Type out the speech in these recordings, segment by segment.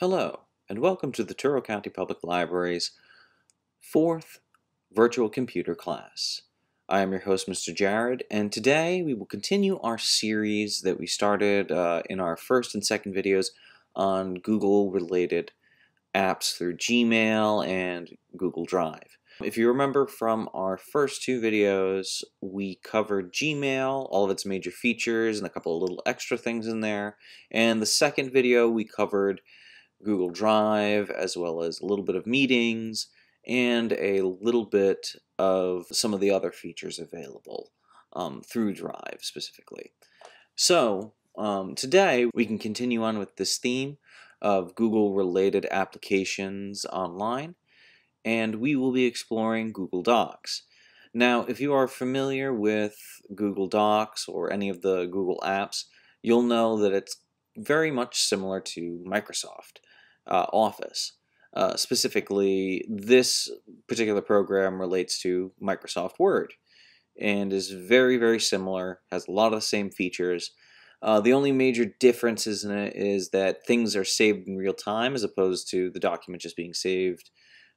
Hello, and welcome to the Turo County Public Library's fourth virtual computer class. I am your host, Mr. Jared, and today we will continue our series that we started uh, in our first and second videos on Google-related apps through Gmail and Google Drive. If you remember from our first two videos, we covered Gmail, all of its major features, and a couple of little extra things in there. And the second video, we covered Google Drive, as well as a little bit of meetings and a little bit of some of the other features available um, through Drive specifically. So um, today we can continue on with this theme of Google related applications online and we will be exploring Google Docs. Now if you are familiar with Google Docs or any of the Google apps you'll know that it's very much similar to Microsoft uh, Office. Uh, specifically, this particular program relates to Microsoft Word and is very, very similar, has a lot of the same features. Uh, the only major differences in it is that things are saved in real time as opposed to the document just being saved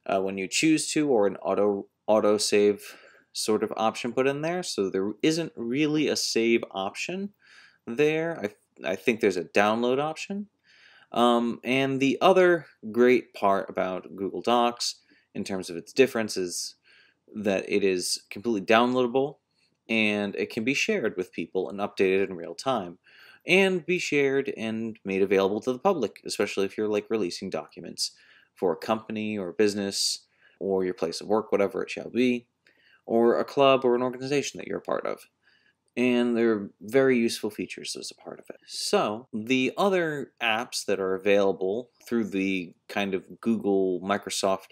uh, when you choose to or an auto auto save sort of option put in there. So there isn't really a save option there. I, I think there's a download option. Um, and the other great part about Google Docs, in terms of its difference, is that it is completely downloadable and it can be shared with people and updated in real time and be shared and made available to the public, especially if you're like releasing documents for a company or a business or your place of work, whatever it shall be, or a club or an organization that you're a part of and they're very useful features as a part of it. So the other apps that are available through the kind of Google, Microsoft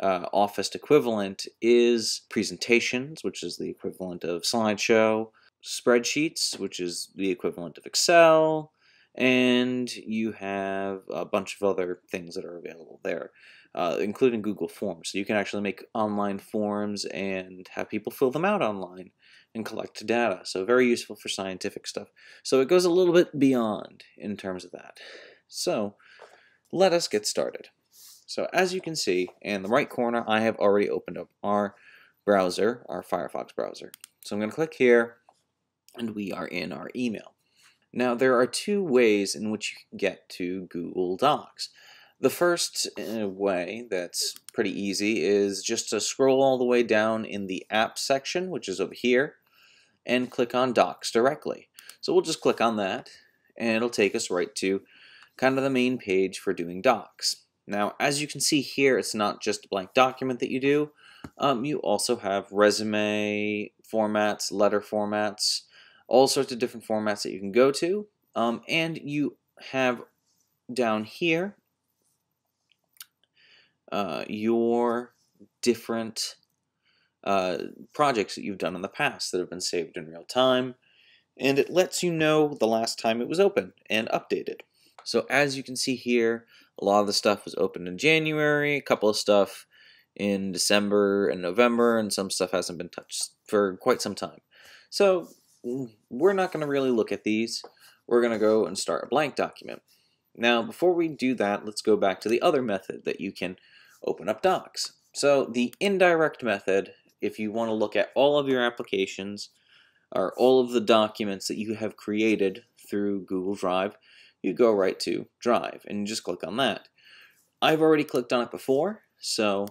uh, Office equivalent is presentations, which is the equivalent of slideshow, spreadsheets, which is the equivalent of Excel, and you have a bunch of other things that are available there. Uh, including Google Forms. So you can actually make online forms and have people fill them out online and collect data. So very useful for scientific stuff. So it goes a little bit beyond in terms of that. So let us get started. So as you can see, in the right corner, I have already opened up our browser, our Firefox browser. So I'm going to click here, and we are in our email. Now there are two ways in which you can get to Google Docs. The first uh, way that's pretty easy is just to scroll all the way down in the app section, which is over here, and click on Docs directly. So we'll just click on that and it'll take us right to kind of the main page for doing Docs. Now, as you can see here, it's not just a blank document that you do. Um, you also have resume formats, letter formats, all sorts of different formats that you can go to. Um, and you have down here uh, your different uh, projects that you've done in the past that have been saved in real time, and it lets you know the last time it was open and updated. So as you can see here, a lot of the stuff was opened in January, a couple of stuff in December and November, and some stuff hasn't been touched for quite some time. So mm, we're not going to really look at these. We're going to go and start a blank document. Now, before we do that, let's go back to the other method that you can open up docs. So the indirect method if you want to look at all of your applications or all of the documents that you have created through Google Drive, you go right to Drive and just click on that. I've already clicked on it before, so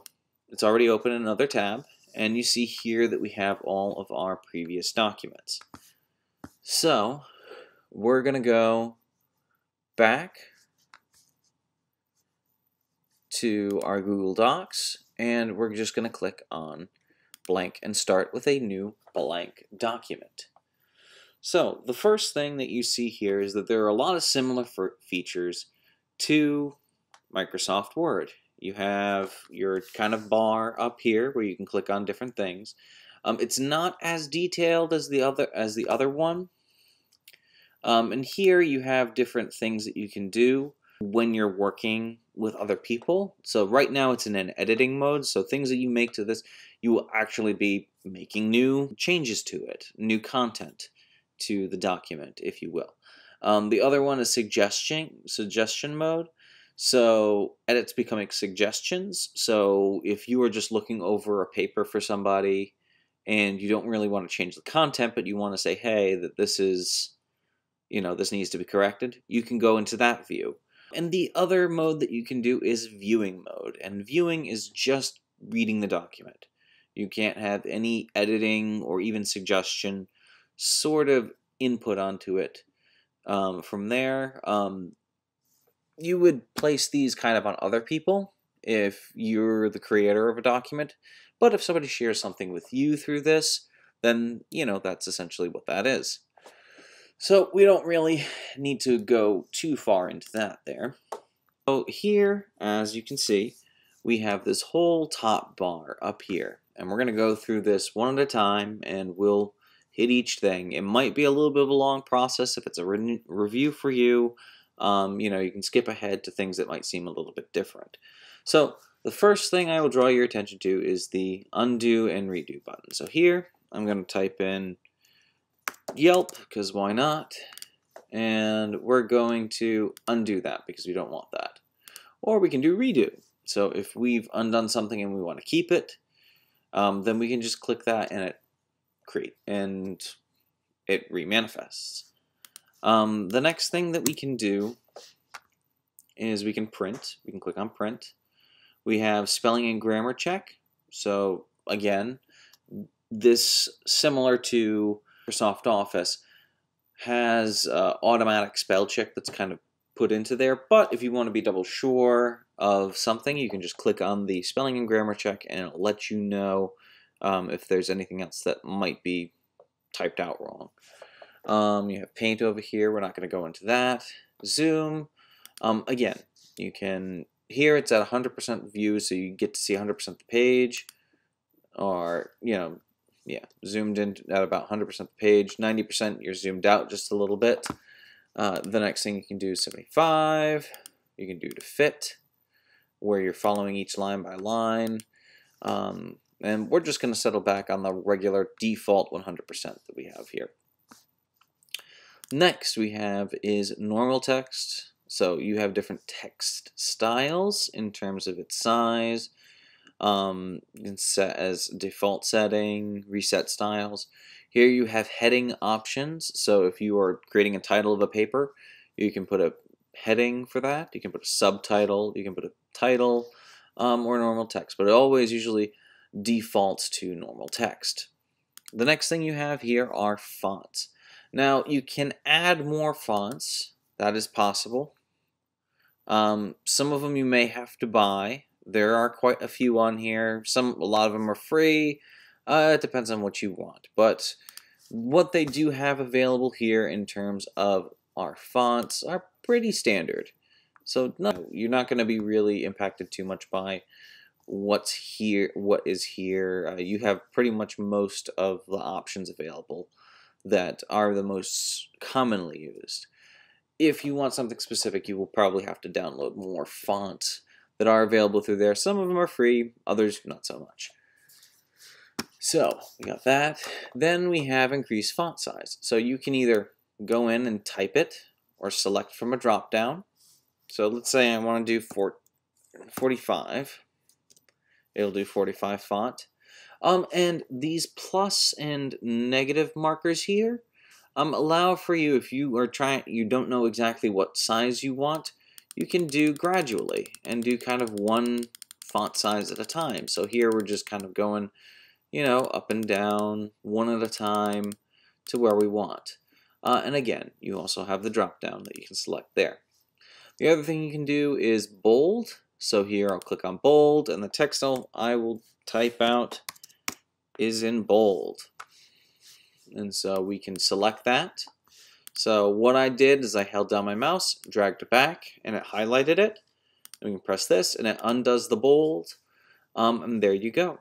it's already open in another tab, and you see here that we have all of our previous documents. So we're going to go back to our Google Docs, and we're just going to click on blank and start with a new blank document. So the first thing that you see here is that there are a lot of similar features to Microsoft Word. You have your kind of bar up here where you can click on different things. Um, it's not as detailed as the other as the other one. Um, and here you have different things that you can do when you're working with other people. So right now it's in an editing mode. So things that you make to this, you will actually be making new changes to it, new content to the document, if you will. Um, the other one is suggestion suggestion mode. So edits becoming suggestions. So if you are just looking over a paper for somebody and you don't really want to change the content, but you want to say, hey, that this is, you know, this needs to be corrected, you can go into that view. And the other mode that you can do is viewing mode. And viewing is just reading the document. You can't have any editing or even suggestion sort of input onto it. Um, from there, um, you would place these kind of on other people if you're the creator of a document. But if somebody shares something with you through this, then, you know, that's essentially what that is. So we don't really need to go too far into that there. So here, as you can see, we have this whole top bar up here and we're going to go through this one at a time and we'll hit each thing. It might be a little bit of a long process if it's a re review for you. Um, you know, you can skip ahead to things that might seem a little bit different. So the first thing I will draw your attention to is the undo and redo button. So here I'm going to type in Yelp because why not? And we're going to undo that because we don't want that. Or we can do redo. So if we've undone something and we want to keep it, um, then we can just click that and it create and it remanifests. Um, the next thing that we can do is we can print. We can click on print. We have spelling and grammar check. So again, this similar to Microsoft Office has uh, automatic spell check that's kind of put into there. But if you want to be double sure of something, you can just click on the spelling and grammar check and it'll let you know um, if there's anything else that might be typed out wrong. Um, you have paint over here. We're not going to go into that. Zoom. Um, again, you can, here it's at 100% view, so you get to see 100% the page. Or, you know, yeah, zoomed in at about 100% the page. 90% you're zoomed out just a little bit. Uh, the next thing you can do is 75. You can do to fit, where you're following each line by line. Um, and we're just going to settle back on the regular default 100% that we have here. Next we have is normal text. So you have different text styles in terms of its size. Um, you can set as default setting, reset styles. Here you have heading options. So if you are creating a title of a paper, you can put a heading for that. You can put a subtitle. You can put a title um, or normal text. But it always usually defaults to normal text. The next thing you have here are fonts. Now you can add more fonts. That is possible. Um, some of them you may have to buy. There are quite a few on here. Some, a lot of them are free. Uh, it depends on what you want, but what they do have available here in terms of our fonts are pretty standard. So no, you're not going to be really impacted too much by what's here, what is here. Uh, you have pretty much most of the options available that are the most commonly used. If you want something specific, you will probably have to download more fonts that are available through there. Some of them are free, others not so much. So we got that. Then we have increased font size. So you can either go in and type it or select from a drop down. So let's say I want to do 45. It'll do 45 font. Um, and these plus and negative markers here um, allow for you if you are trying you don't know exactly what size you want you can do gradually and do kind of one font size at a time so here we're just kind of going you know, up and down, one at a time, to where we want. Uh, and again, you also have the drop down that you can select there. The other thing you can do is bold. So here I'll click on bold and the text I'll, I will type out is in bold. And so we can select that. So what I did is I held down my mouse, dragged it back, and it highlighted it. And we can press this and it undoes the bold. Um, and there you go.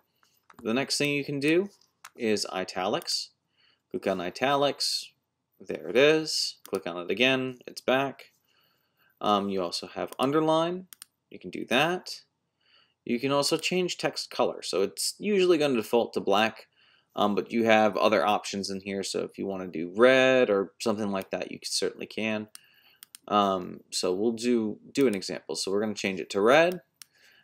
The next thing you can do is italics. Click on italics. There it is. Click on it again. It's back. Um, you also have underline. You can do that. You can also change text color. So it's usually going to default to black, um, but you have other options in here. So if you want to do red or something like that, you certainly can. Um, so we'll do, do an example. So we're going to change it to red.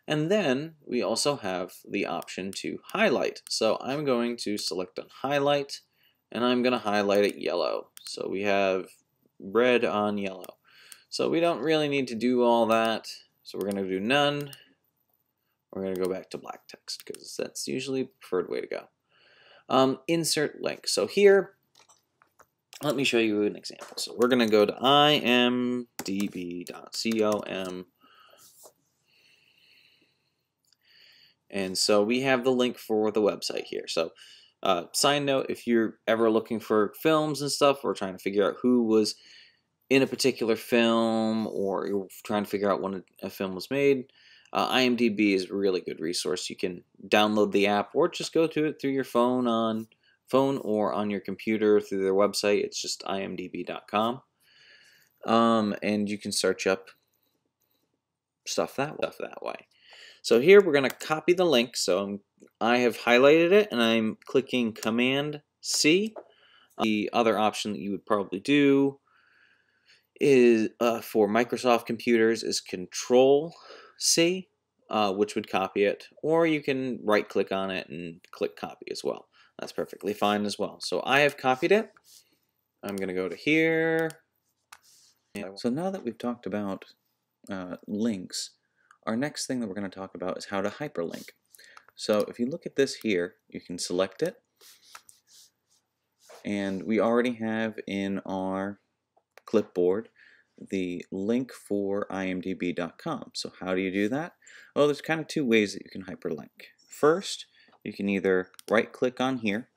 And then we also have the option to highlight. So I'm going to select on highlight and I'm going to highlight it yellow. So we have red on yellow. So we don't really need to do all that. So we're going to do none. We're going to go back to black text because that's usually the preferred way to go. Um, insert link. So here, let me show you an example. So we're going to go to imdb.com And so we have the link for the website here. So uh, side note, if you're ever looking for films and stuff or trying to figure out who was in a particular film or you're trying to figure out when a, film was made, uh, IMDb is a really good resource. You can download the app or just go to it through your phone on phone or on your computer through their website. It's just imdb.com. Um, and you can search up stuff that way. Stuff that way. So here we're going to copy the link. So I'm, I have highlighted it and I'm clicking Command C. The other option that you would probably do is uh, for Microsoft computers is Control C, uh, which would copy it, or you can right click on it and click copy as well. That's perfectly fine as well. So I have copied it. I'm going to go to here. So now that we've talked about uh, links, our next thing that we're going to talk about is how to hyperlink. So if you look at this here, you can select it. And we already have in our clipboard the link for imdb.com. So how do you do that? Well, there's kind of two ways that you can hyperlink. First, you can either right click on here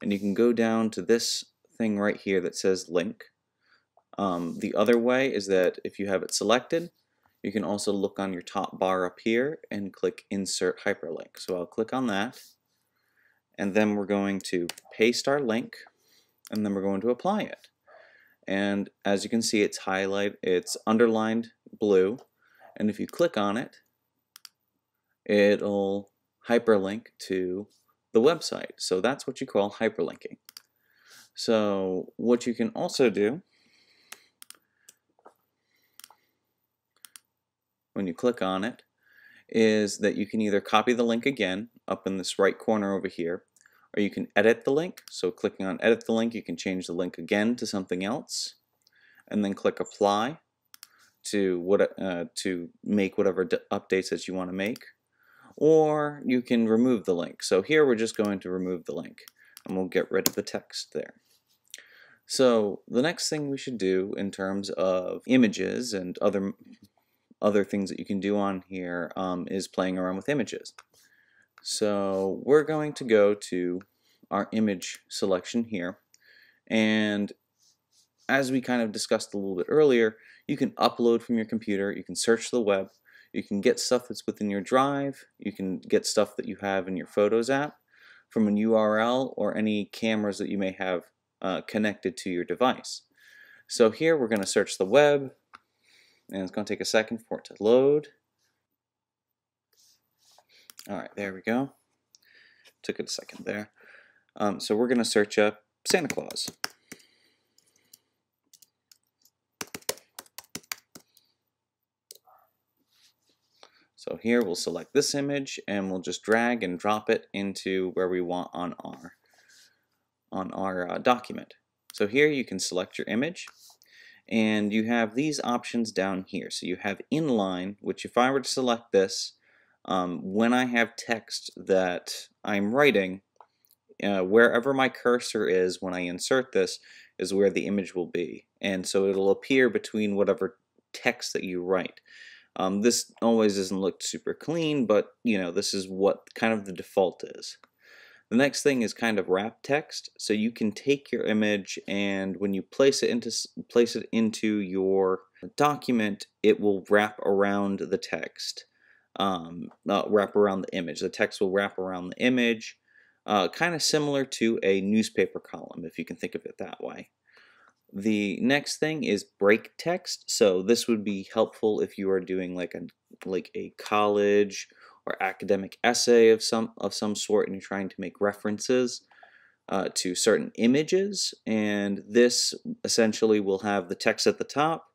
and you can go down to this thing right here that says link. Um, the other way is that if you have it selected, you can also look on your top bar up here and click Insert Hyperlink. So I'll click on that, and then we're going to paste our link, and then we're going to apply it. And as you can see, it's highlight, it's underlined blue, and if you click on it, it'll hyperlink to the website. So that's what you call hyperlinking. So what you can also do when you click on it is that you can either copy the link again up in this right corner over here or you can edit the link. So clicking on edit the link, you can change the link again to something else and then click apply to what uh, to make whatever updates that you want to make or you can remove the link. So here we're just going to remove the link and we'll get rid of the text there. So the next thing we should do in terms of images and other other things that you can do on here um, is playing around with images. So we're going to go to our image selection here and as we kind of discussed a little bit earlier you can upload from your computer, you can search the web, you can get stuff that's within your drive, you can get stuff that you have in your Photos app from an URL or any cameras that you may have uh, connected to your device. So here we're going to search the web, and it's going to take a second for it to load. All right, there we go. Took it a second there. Um, so we're going to search up Santa Claus. So here we'll select this image and we'll just drag and drop it into where we want on our on our uh, document. So here you can select your image and you have these options down here. So you have inline, which if I were to select this, um, when I have text that I'm writing, uh, wherever my cursor is when I insert this is where the image will be. And so it'll appear between whatever text that you write. Um, this always doesn't look super clean, but you know, this is what kind of the default is. The next thing is kind of wrap text. So you can take your image and when you place it into, place it into your document, it will wrap around the text, um, uh, wrap around the image. The text will wrap around the image, uh, kind of similar to a newspaper column, if you can think of it that way. The next thing is break text. So this would be helpful if you are doing like a like a college or academic essay of some of some sort and you're trying to make references uh, to certain images and this essentially will have the text at the top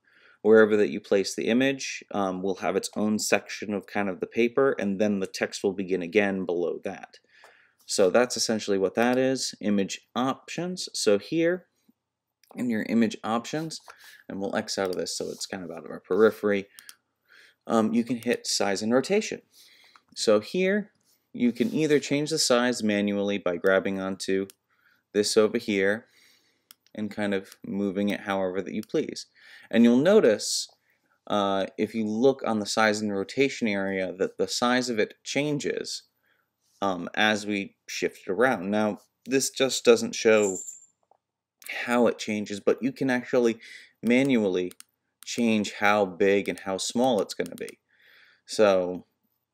wherever that you place the image um, will have its own section of kind of the paper and then the text will begin again below that so that's essentially what that is image options so here in your image options and we'll X out of this so it's kind of out of our periphery um, you can hit size and rotation so here you can either change the size manually by grabbing onto this over here and kind of moving it however that you please. And you'll notice uh, if you look on the size and rotation area that the size of it changes um, as we shift it around. Now this just doesn't show how it changes but you can actually manually change how big and how small it's going to be. So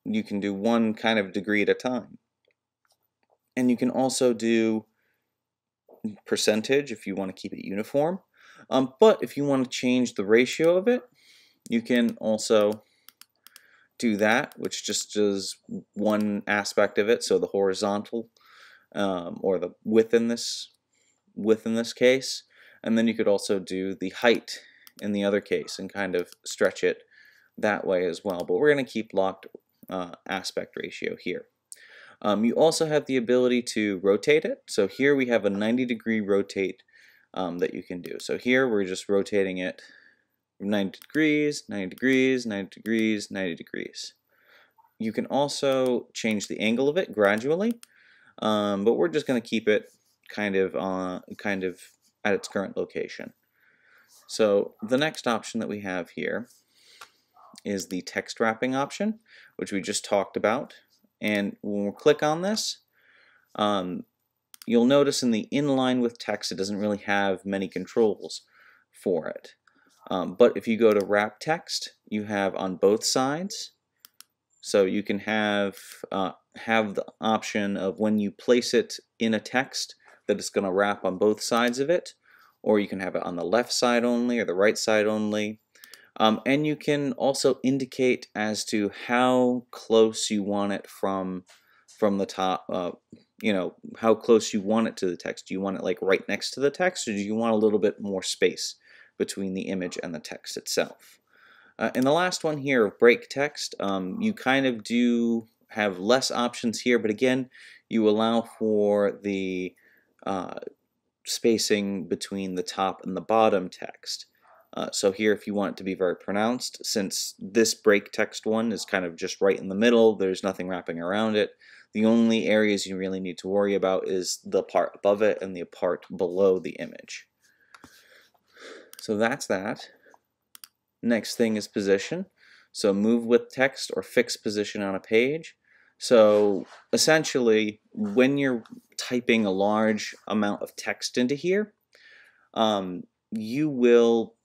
you can do one kind of degree at a time. And you can also do percentage if you want to keep it uniform. Um, but if you want to change the ratio of it, you can also do that, which just does one aspect of it. So the horizontal um, or the width in this width in this case. And then you could also do the height in the other case and kind of stretch it that way as well. But we're going to keep locked uh, aspect ratio here. Um, you also have the ability to rotate it. So here we have a 90 degree rotate um, that you can do. So here we're just rotating it 90 degrees, 90 degrees, 90 degrees, 90 degrees. You can also change the angle of it gradually, um, but we're just going to keep it kind of uh, kind of at its current location. So the next option that we have here is the text wrapping option, which we just talked about. And when we click on this, um, you'll notice in the inline with text, it doesn't really have many controls for it. Um, but if you go to wrap text, you have on both sides. So you can have, uh, have the option of when you place it in a text that it's going to wrap on both sides of it, or you can have it on the left side only or the right side only. Um, and you can also indicate as to how close you want it from from the top, uh, you know, how close you want it to the text. Do you want it like right next to the text or do you want a little bit more space between the image and the text itself? Uh, and the last one here, break text, um, you kind of do have less options here, but again, you allow for the uh, spacing between the top and the bottom text. Uh, so here, if you want it to be very pronounced, since this break text one is kind of just right in the middle, there's nothing wrapping around it. The only areas you really need to worry about is the part above it and the part below the image. So that's that. Next thing is position. So move with text or fix position on a page. So essentially, when you're typing a large amount of text into here, um, you will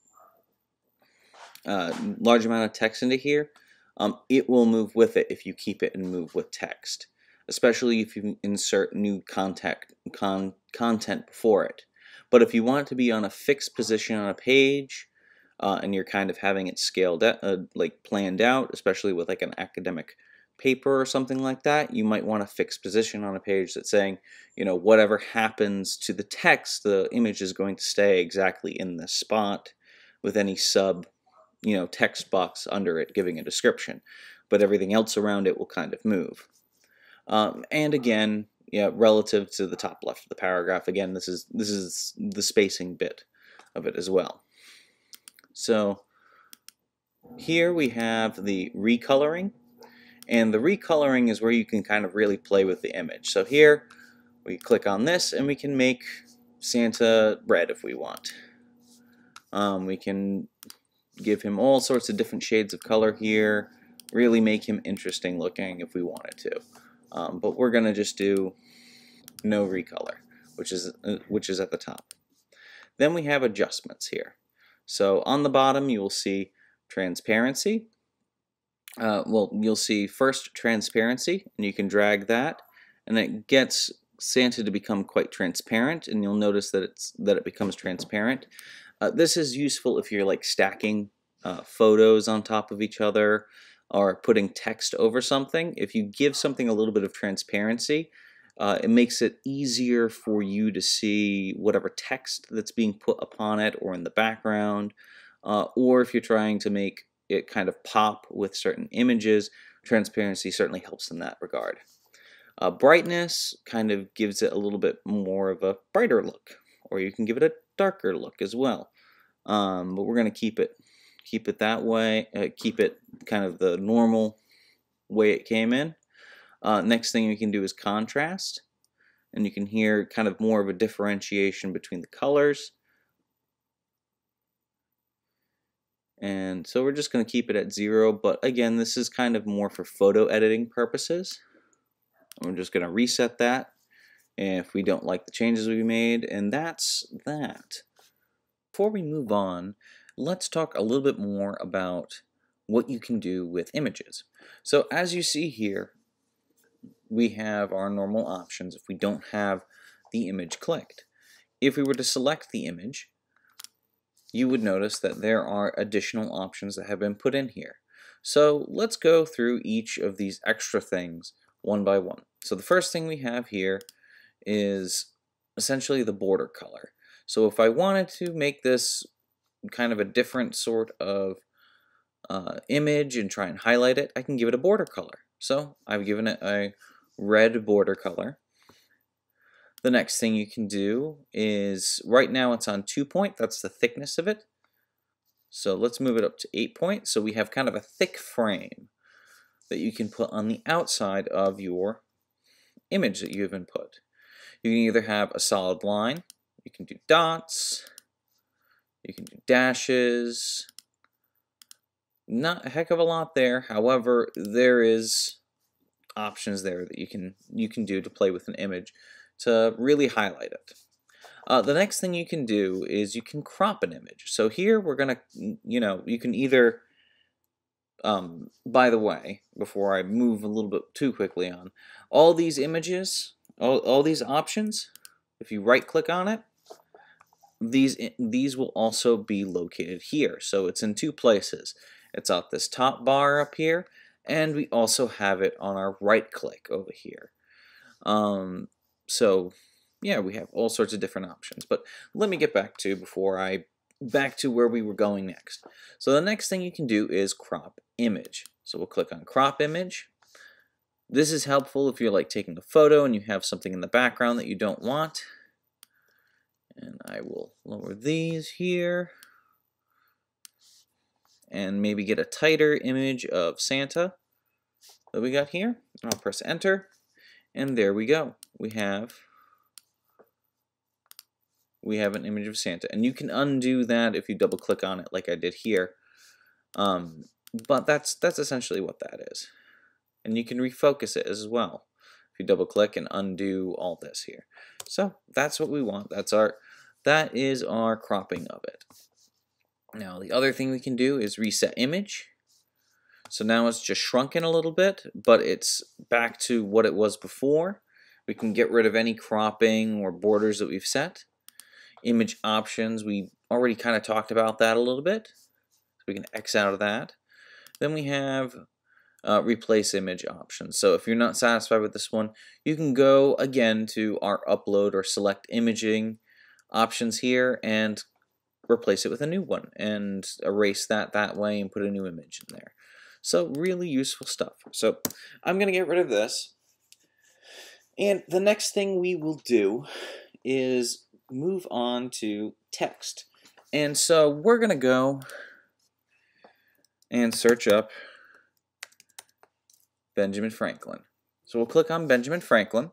uh, large amount of text into here, um, it will move with it if you keep it and move with text, especially if you insert new contact, con, content before it. But if you want it to be on a fixed position on a page, uh, and you're kind of having it scaled out, uh, like planned out, especially with like an academic paper or something like that, you might want a fixed position on a page that's saying, you know, whatever happens to the text, the image is going to stay exactly in this spot with any sub you know, text box under it giving a description, but everything else around it will kind of move. Um, and again, yeah, relative to the top left of the paragraph, again, this is this is the spacing bit of it as well. So here we have the recoloring, and the recoloring is where you can kind of really play with the image. So here we click on this and we can make Santa red if we want. Um, we can give him all sorts of different shades of color here, really make him interesting looking if we wanted to. Um, but we're going to just do no recolor, which is, uh, which is at the top. Then we have adjustments here. So on the bottom you will see transparency. Uh, well, you'll see first transparency, and you can drag that, and it gets Santa to become quite transparent, and you'll notice that it's that it becomes transparent. Uh, this is useful if you're like stacking uh, photos on top of each other or putting text over something. If you give something a little bit of transparency, uh, it makes it easier for you to see whatever text that's being put upon it or in the background. Uh, or if you're trying to make it kind of pop with certain images, transparency certainly helps in that regard. Uh, brightness kind of gives it a little bit more of a brighter look, or you can give it a darker look as well. Um, but we're going to keep it keep it that way, uh, keep it kind of the normal way it came in. Uh, next thing we can do is contrast, and you can hear kind of more of a differentiation between the colors. And so we're just going to keep it at zero, but again, this is kind of more for photo editing purposes. I'm just going to reset that if we don't like the changes we made, and that's that. Before we move on, let's talk a little bit more about what you can do with images. So as you see here, we have our normal options if we don't have the image clicked. If we were to select the image, you would notice that there are additional options that have been put in here. So let's go through each of these extra things one by one. So the first thing we have here is essentially the border color. So if I wanted to make this kind of a different sort of uh, image and try and highlight it, I can give it a border color. So I've given it a red border color. The next thing you can do is, right now it's on 2 point, that's the thickness of it. So let's move it up to 8 point, so we have kind of a thick frame that you can put on the outside of your image that you have input. You can either have a solid line, you can do dots, you can do dashes, not a heck of a lot there. However, there is options there that you can you can do to play with an image to really highlight it. Uh, the next thing you can do is you can crop an image. So here we're gonna, you know, you can either, um, by the way, before I move a little bit too quickly on, all these images all, all these options, if you right click on it, these, these will also be located here. So it's in two places. It's at this top bar up here, and we also have it on our right click over here. Um, so yeah, we have all sorts of different options. But let me get back to before I back to where we were going next. So the next thing you can do is crop image. So we'll click on crop image this is helpful if you're like taking a photo and you have something in the background that you don't want. And I will lower these here and maybe get a tighter image of Santa that we got here. I'll press enter and there we go. We have we have an image of Santa and you can undo that if you double click on it like I did here. Um, but that's that's essentially what that is and you can refocus it as well if you double click and undo all this here. So that's what we want. That's our that is our cropping of it. Now the other thing we can do is reset image. So now it's just shrunken a little bit, but it's back to what it was before. We can get rid of any cropping or borders that we've set. Image options, we already kind of talked about that a little bit. So we can X out of that. Then we have uh, replace image option. So if you're not satisfied with this one, you can go again to our upload or select imaging options here and replace it with a new one and erase that that way and put a new image in there. So really useful stuff. So I'm going to get rid of this. And the next thing we will do is move on to text. And so we're going to go and search up Benjamin Franklin. So we'll click on Benjamin Franklin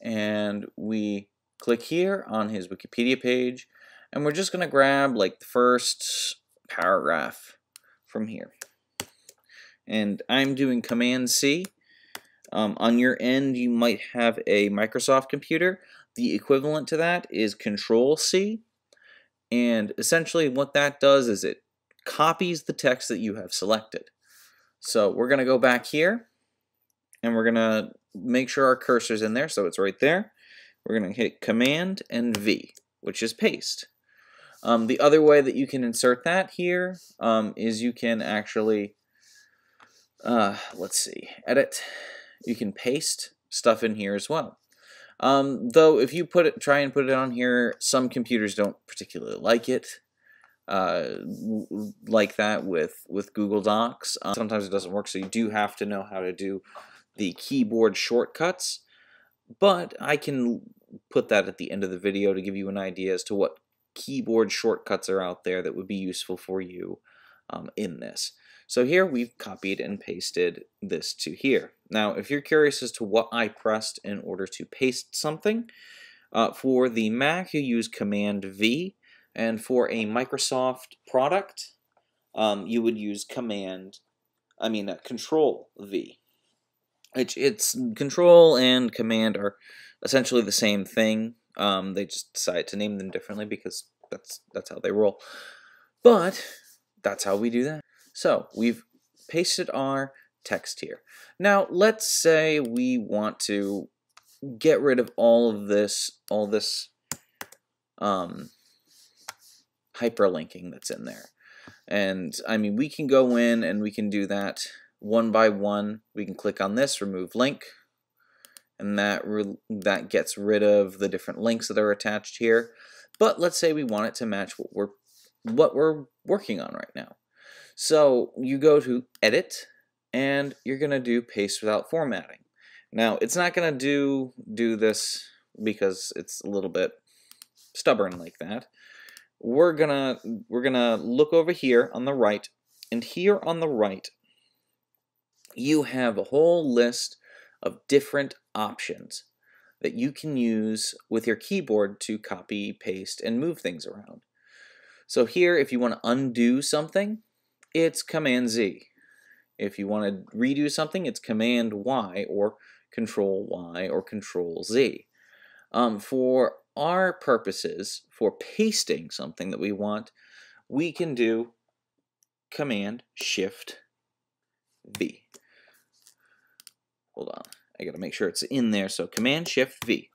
and we click here on his Wikipedia page and we're just going to grab like the first paragraph from here. And I'm doing Command C. Um, on your end, you might have a Microsoft computer. The equivalent to that is Control C. And essentially what that does is it copies the text that you have selected. So we're going to go back here and we're going to make sure our cursor's in there. So it's right there. We're going to hit Command and V, which is paste. Um, the other way that you can insert that here um, is you can actually, uh, let's see, edit. You can paste stuff in here as well. Um, though if you put it, try and put it on here, some computers don't particularly like it uh, like that with with Google Docs. Um, sometimes it doesn't work, so you do have to know how to do the keyboard shortcuts. But I can put that at the end of the video to give you an idea as to what keyboard shortcuts are out there that would be useful for you um, in this. So here we've copied and pasted this to here. Now, if you're curious as to what I pressed in order to paste something, uh, for the Mac, you use Command V and for a Microsoft product, um, you would use Command, I mean uh, Control V. It, it's Control and Command are essentially the same thing. Um, they just decided to name them differently because that's that's how they roll. But that's how we do that. So we've pasted our text here. Now let's say we want to get rid of all of this, all this um, hyperlinking that's in there. And I mean, we can go in and we can do that one by one. We can click on this, remove link, and that, that gets rid of the different links that are attached here. But let's say we want it to match what we're, what we're working on right now. So you go to edit and you're going to do paste without formatting. Now it's not going to do, do this because it's a little bit stubborn like that we're gonna we're gonna look over here on the right and here on the right you have a whole list of different options that you can use with your keyboard to copy paste and move things around so here if you want to undo something it's command Z if you want to redo something it's command Y or control Y or control Z um, for our purposes for pasting something that we want, we can do Command Shift V. Hold on, I gotta make sure it's in there. So Command Shift V.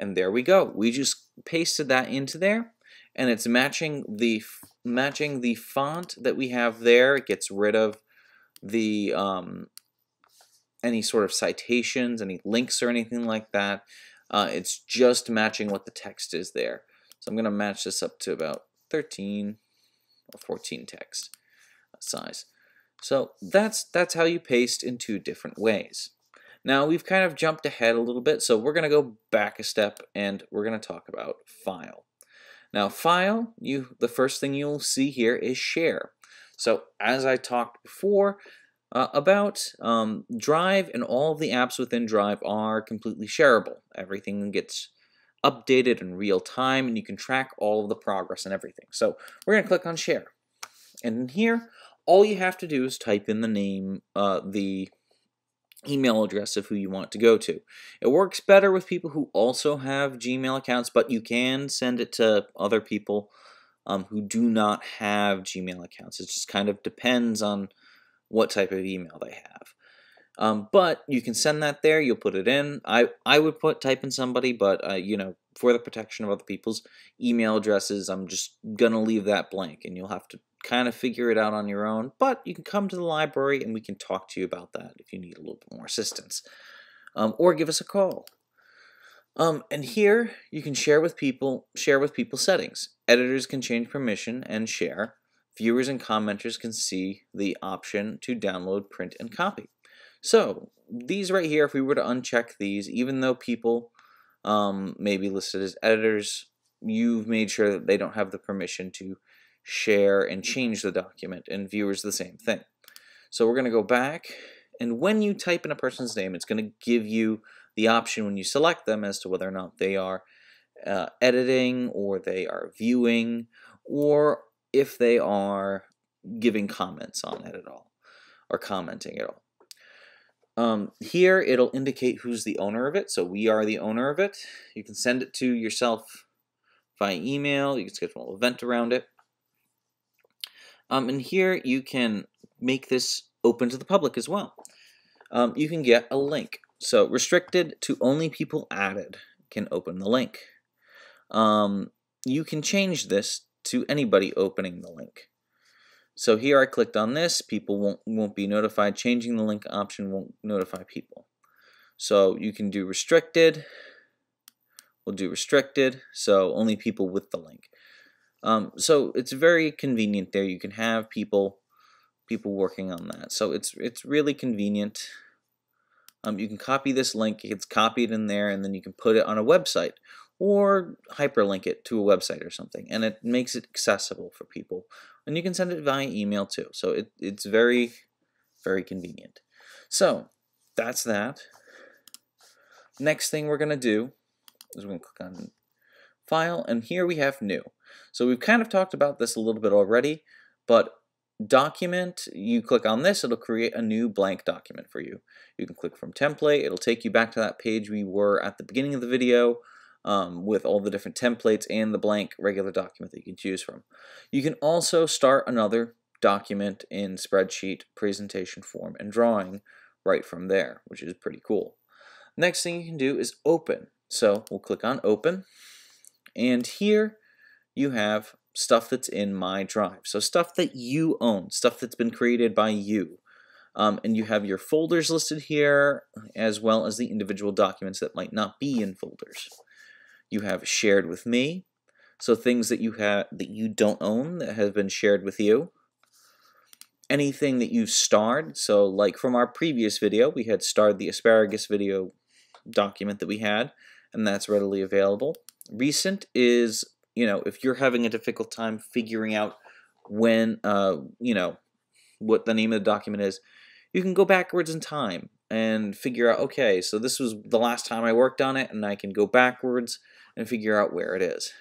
And there we go. We just pasted that into there and it's matching the matching the font that we have there. It gets rid of the um, any sort of citations, any links or anything like that. Uh, it's just matching what the text is there. So I'm going to match this up to about 13 or 14 text size. So that's, that's how you paste in two different ways. Now we've kind of jumped ahead a little bit, so we're going to go back a step and we're going to talk about file. Now file, you the first thing you'll see here is share. So as I talked before, uh, about um, Drive and all the apps within Drive are completely shareable. Everything gets updated in real time and you can track all of the progress and everything. So we're going to click on share. And in here, all you have to do is type in the name, uh, the email address of who you want to go to. It works better with people who also have Gmail accounts, but you can send it to other people um, who do not have Gmail accounts. It just kind of depends on what type of email they have. Um, but you can send that there. You'll put it in. I I would put type in somebody, but uh, you know for the protection of other people's email addresses, I'm just gonna leave that blank, and you'll have to kind of figure it out on your own. But you can come to the library, and we can talk to you about that if you need a little bit more assistance, um, or give us a call. Um, and here you can share with people share with people settings. Editors can change permission and share viewers and commenters can see the option to download, print, and copy. So these right here, if we were to uncheck these, even though people um, may be listed as editors, you've made sure that they don't have the permission to share and change the document, and viewers the same thing. So we're going to go back, and when you type in a person's name, it's going to give you the option when you select them as to whether or not they are uh, editing or they are viewing or if they are giving comments on it at all or commenting at all. Um, here it'll indicate who's the owner of it, so we are the owner of it. You can send it to yourself via email, you can schedule an event around it. Um, and here you can make this open to the public as well. Um, you can get a link. So restricted to only people added can open the link. Um, you can change this to anybody opening the link. So here I clicked on this, people won't, won't be notified. Changing the link option won't notify people. So you can do restricted. We'll do restricted, so only people with the link. Um, so it's very convenient there. You can have people people working on that. So it's it's really convenient. Um, you can copy this link, it gets copied in there, and then you can put it on a website or hyperlink it to a website or something and it makes it accessible for people and you can send it via email too so it, it's very very convenient so that's that next thing we're going to do is we're going to click on file and here we have new so we've kind of talked about this a little bit already but document, you click on this, it'll create a new blank document for you. You can click from template, it'll take you back to that page we were at the beginning of the video, um, with all the different templates and the blank regular document that you can choose from. You can also start another document in spreadsheet, presentation form, and drawing right from there, which is pretty cool. Next thing you can do is open. So we'll click on open, and here you have stuff that's in my drive. So stuff that you own, stuff that's been created by you. Um, and you have your folders listed here, as well as the individual documents that might not be in folders. You have shared with me, so things that you have that you don't own that have been shared with you. Anything that you've starred, so like from our previous video, we had starred the asparagus video document that we had, and that's readily available. Recent is, you know, if you're having a difficult time figuring out when, uh, you know, what the name of the document is, you can go backwards in time and figure out, okay, so this was the last time I worked on it, and I can go backwards and figure out where it is.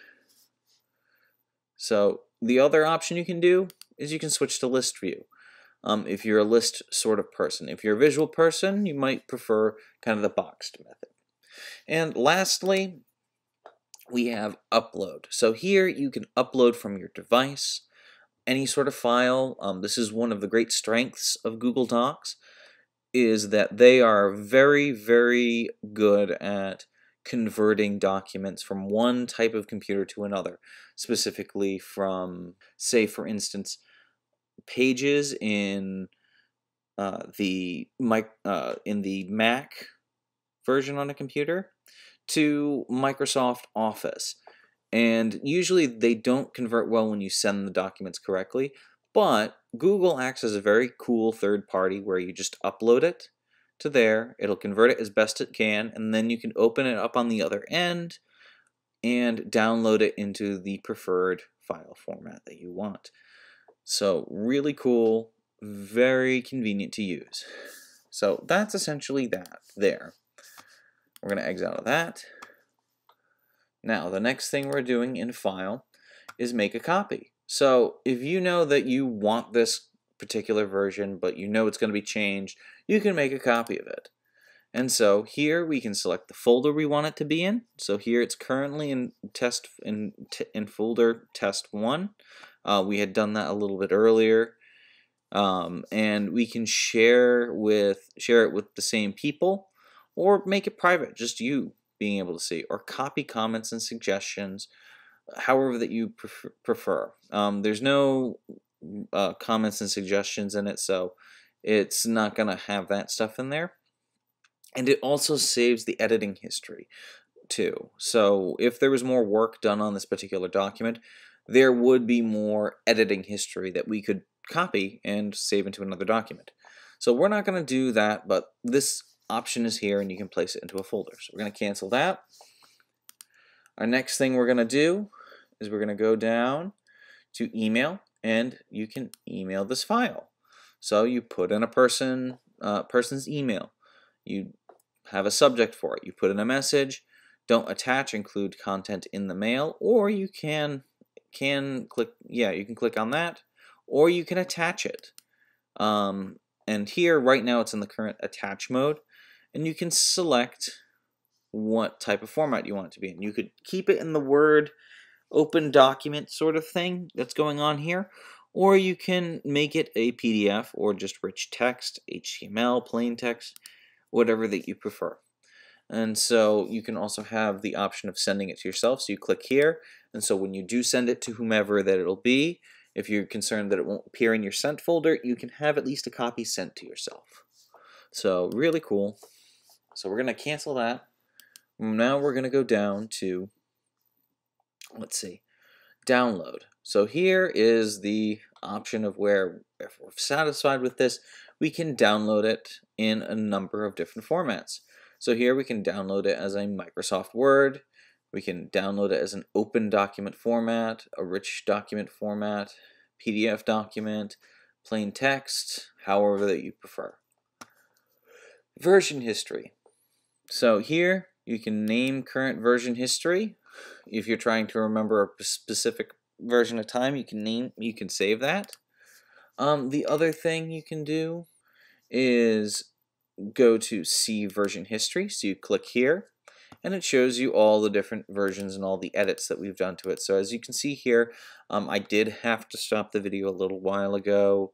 So the other option you can do is you can switch to list view. Um, if you're a list sort of person. If you're a visual person, you might prefer kind of the boxed method. And lastly, we have upload. So here you can upload from your device any sort of file. Um, this is one of the great strengths of Google Docs is that they are very, very good at converting documents from one type of computer to another, specifically from, say, for instance, pages in uh, the uh, in the Mac version on a computer to Microsoft Office. And usually they don't convert well when you send the documents correctly, but Google acts as a very cool third party where you just upload it to there. It'll convert it as best it can, and then you can open it up on the other end and download it into the preferred file format that you want. So really cool, very convenient to use. So that's essentially that there. We're going to exit out of that. Now, the next thing we're doing in File is make a copy. So if you know that you want this particular version, but you know it's going to be changed, you can make a copy of it. And so here we can select the folder we want it to be in. So here it's currently in test in, in folder test one. Uh, we had done that a little bit earlier. Um, and we can share with share it with the same people or make it private, just you being able to see, or copy comments and suggestions, however that you prefer. Um, there's no uh, comments and suggestions in it, so it's not going to have that stuff in there. And it also saves the editing history too. So if there was more work done on this particular document, there would be more editing history that we could copy and save into another document. So we're not going to do that, but this option is here and you can place it into a folder. So we're going to cancel that. Our next thing we're going to do is we're going to go down to email and you can email this file. So you put in a person uh, person's email. You have a subject for it. You put in a message. Don't attach include content in the mail, or you can can click yeah you can click on that, or you can attach it. Um, and here right now it's in the current attach mode, and you can select what type of format you want it to be in. You could keep it in the Word open document sort of thing that's going on here, or you can make it a PDF or just rich text, HTML, plain text, whatever that you prefer. And so you can also have the option of sending it to yourself. So you click here, and so when you do send it to whomever that it'll be, if you're concerned that it won't appear in your sent folder, you can have at least a copy sent to yourself. So really cool. So we're going to cancel that. Now we're going to go down to let's see, download. So here is the option of where if we're satisfied with this, we can download it in a number of different formats. So here we can download it as a Microsoft Word, we can download it as an open document format, a rich document format, PDF document, plain text, however that you prefer. Version history. So here you can name current version history if you're trying to remember a specific version of time, you can name you can save that. Um, the other thing you can do is go to see version history. So you click here and it shows you all the different versions and all the edits that we've done to it. So as you can see here, um, I did have to stop the video a little while ago.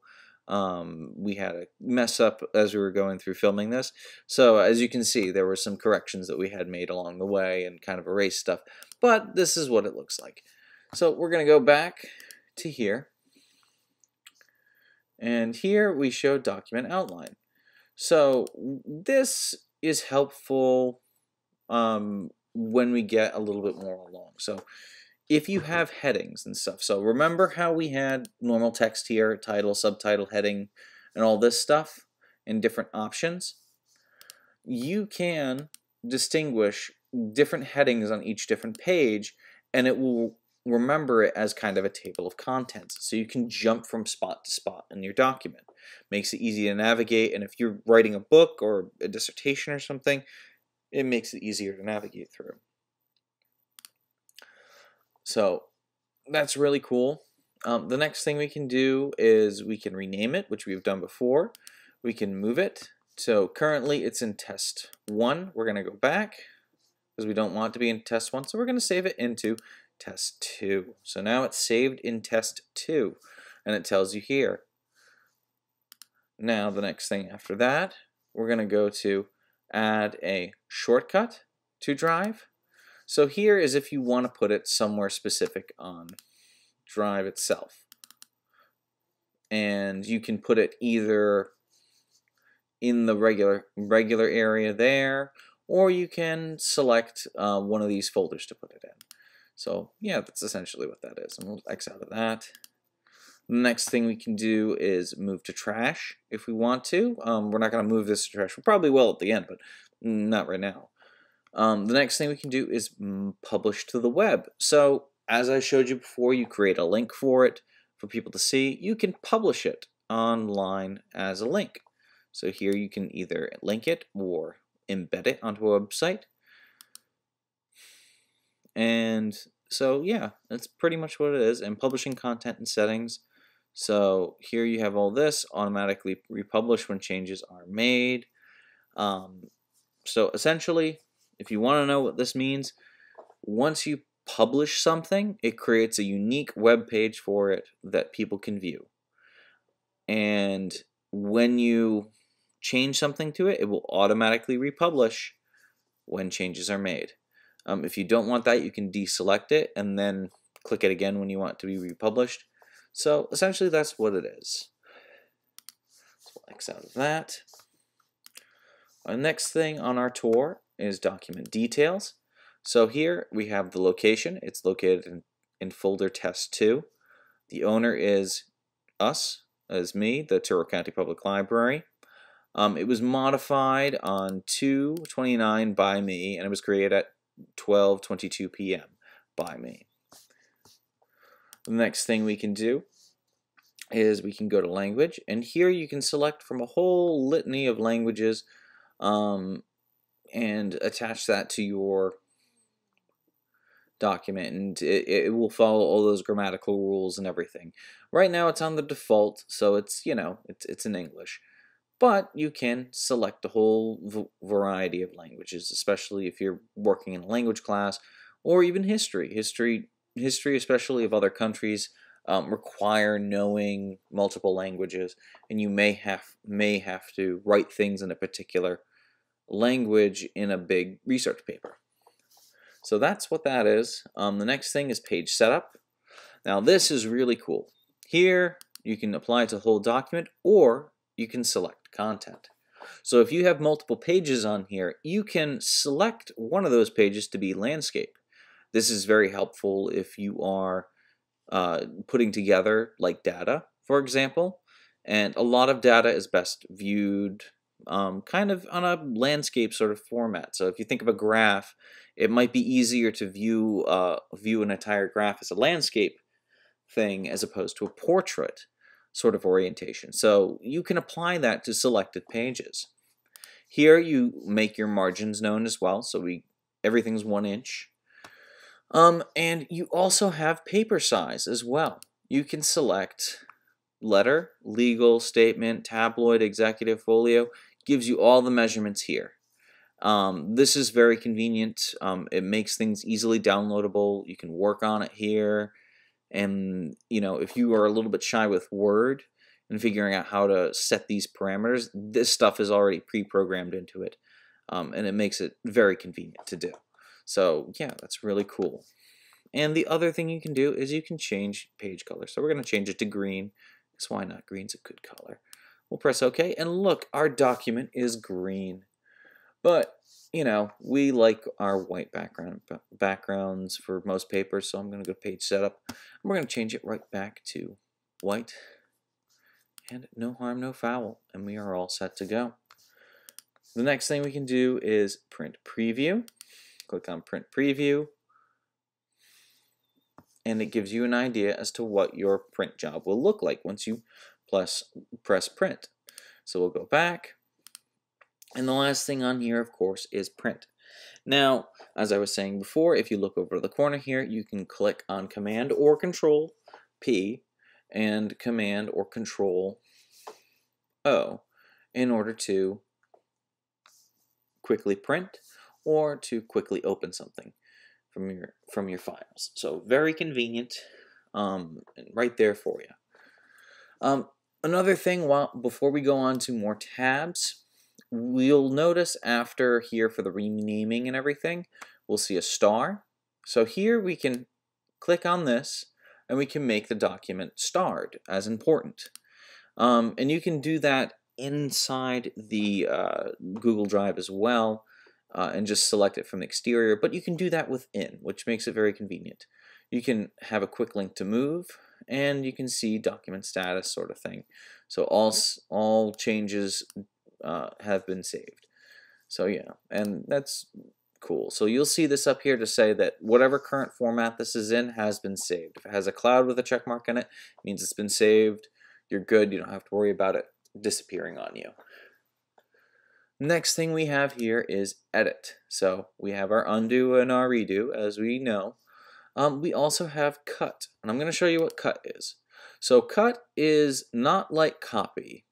Um, we had a mess up as we were going through filming this. So as you can see, there were some corrections that we had made along the way and kind of erased stuff but this is what it looks like. So we're going to go back to here. And here we show document outline. So this is helpful um, when we get a little bit more along. So if you have headings and stuff, so remember how we had normal text here, title, subtitle, heading, and all this stuff, and different options? You can distinguish different headings on each different page and it will remember it as kind of a table of contents. So you can jump from spot to spot in your document. Makes it easy to navigate and if you're writing a book or a dissertation or something, it makes it easier to navigate through. So that's really cool. Um, the next thing we can do is we can rename it, which we've done before. We can move it. So currently it's in test one. We're going to go back because we don't want to be in test one, so we're going to save it into test two. So now it's saved in test two, and it tells you here. Now the next thing after that, we're going to go to add a shortcut to drive. So here is if you want to put it somewhere specific on drive itself. And you can put it either in the regular regular area there or you can select uh, one of these folders to put it in. So yeah, that's essentially what that is. And we'll X out of that. The next thing we can do is move to trash if we want to. Um, we're not going to move this to trash. We probably will at the end, but not right now. Um, the next thing we can do is mm, publish to the web. So as I showed you before, you create a link for it for people to see. You can publish it online as a link. So here you can either link it or embed it onto a website. And so yeah, that's pretty much what it is. And publishing content and settings. So here you have all this automatically republish when changes are made. Um, so essentially, if you want to know what this means, once you publish something, it creates a unique web page for it that people can view. And when you change something to it, it will automatically republish when changes are made. Um, if you don't want that, you can deselect it and then click it again when you want to be republished. So essentially that's what it is. So X out of that. Our next thing on our tour is document details. So here we have the location. It's located in, in folder test2. The owner is us, as me, the Turo County Public Library. Um, it was modified on 2.29 by me, and it was created at 12.22 p.m. by me. The next thing we can do is we can go to language, and here you can select from a whole litany of languages um, and attach that to your document and it, it, will follow all those grammatical rules and everything. Right now it's on the default, so it's, you know, it's, it's in English but you can select a whole variety of languages, especially if you're working in a language class or even history. History, history especially of other countries, um, require knowing multiple languages, and you may have may have to write things in a particular language in a big research paper. So that's what that is. Um, the next thing is page setup. Now this is really cool. Here you can apply to whole document or you can select content. So if you have multiple pages on here, you can select one of those pages to be landscape. This is very helpful if you are uh, putting together like data, for example, and a lot of data is best viewed um, kind of on a landscape sort of format. So if you think of a graph, it might be easier to view uh, view an entire graph as a landscape thing as opposed to a portrait sort of orientation. So you can apply that to selected pages. Here you make your margins known as well, so we everything's one inch. Um, and you also have paper size as well. You can select letter, legal, statement, tabloid, executive, folio. Gives you all the measurements here. Um, this is very convenient. Um, it makes things easily downloadable. You can work on it here. And, you know, if you are a little bit shy with Word and figuring out how to set these parameters, this stuff is already pre-programmed into it. Um, and it makes it very convenient to do. So yeah, that's really cool. And the other thing you can do is you can change page color. So we're going to change it to green, because why not? Green's a good color. We'll press OK, and look, our document is green. But you know, we like our white background backgrounds for most papers, so I'm going to go to page setup. And we're going to change it right back to white. And no harm, no foul, and we are all set to go. The next thing we can do is print preview. Click on print preview, and it gives you an idea as to what your print job will look like once you plus press print. So we'll go back, and the last thing on here, of course, is print. Now, as I was saying before, if you look over the corner here, you can click on Command or Control P and Command or Control O in order to quickly print or to quickly open something from your from your files. So very convenient, um, right there for you. Um, another thing, while before we go on to more tabs, We'll notice after here for the renaming and everything, we'll see a star. So here we can click on this and we can make the document starred as important. Um, and you can do that inside the uh, Google Drive as well uh, and just select it from the exterior, but you can do that within, which makes it very convenient. You can have a quick link to move and you can see document status sort of thing. So all, mm-hmm. all changes uh, have been saved. So yeah, and that's cool. So you'll see this up here to say that whatever current format this is in has been saved. If it has a cloud with a check mark in it, it means it's been saved. You're good. You don't have to worry about it disappearing on you. Next thing we have here is edit. So we have our undo and our redo, as we know. Um, we also have cut, and I'm going to show you what cut is. So cut is not like copy,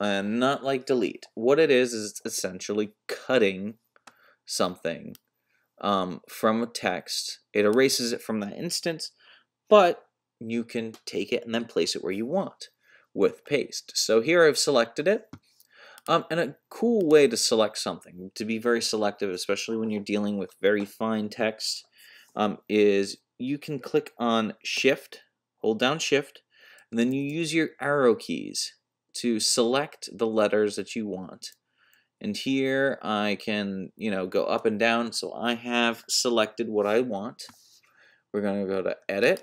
and not like delete. What it is is it's essentially cutting something um, from a text. It erases it from that instance, but you can take it and then place it where you want with paste. So here I've selected it. Um, and a cool way to select something, to be very selective, especially when you're dealing with very fine text, um, is you can click on Shift, hold down Shift, and then you use your arrow keys to select the letters that you want. And here I can, you know, go up and down. So I have selected what I want. We're going to go to edit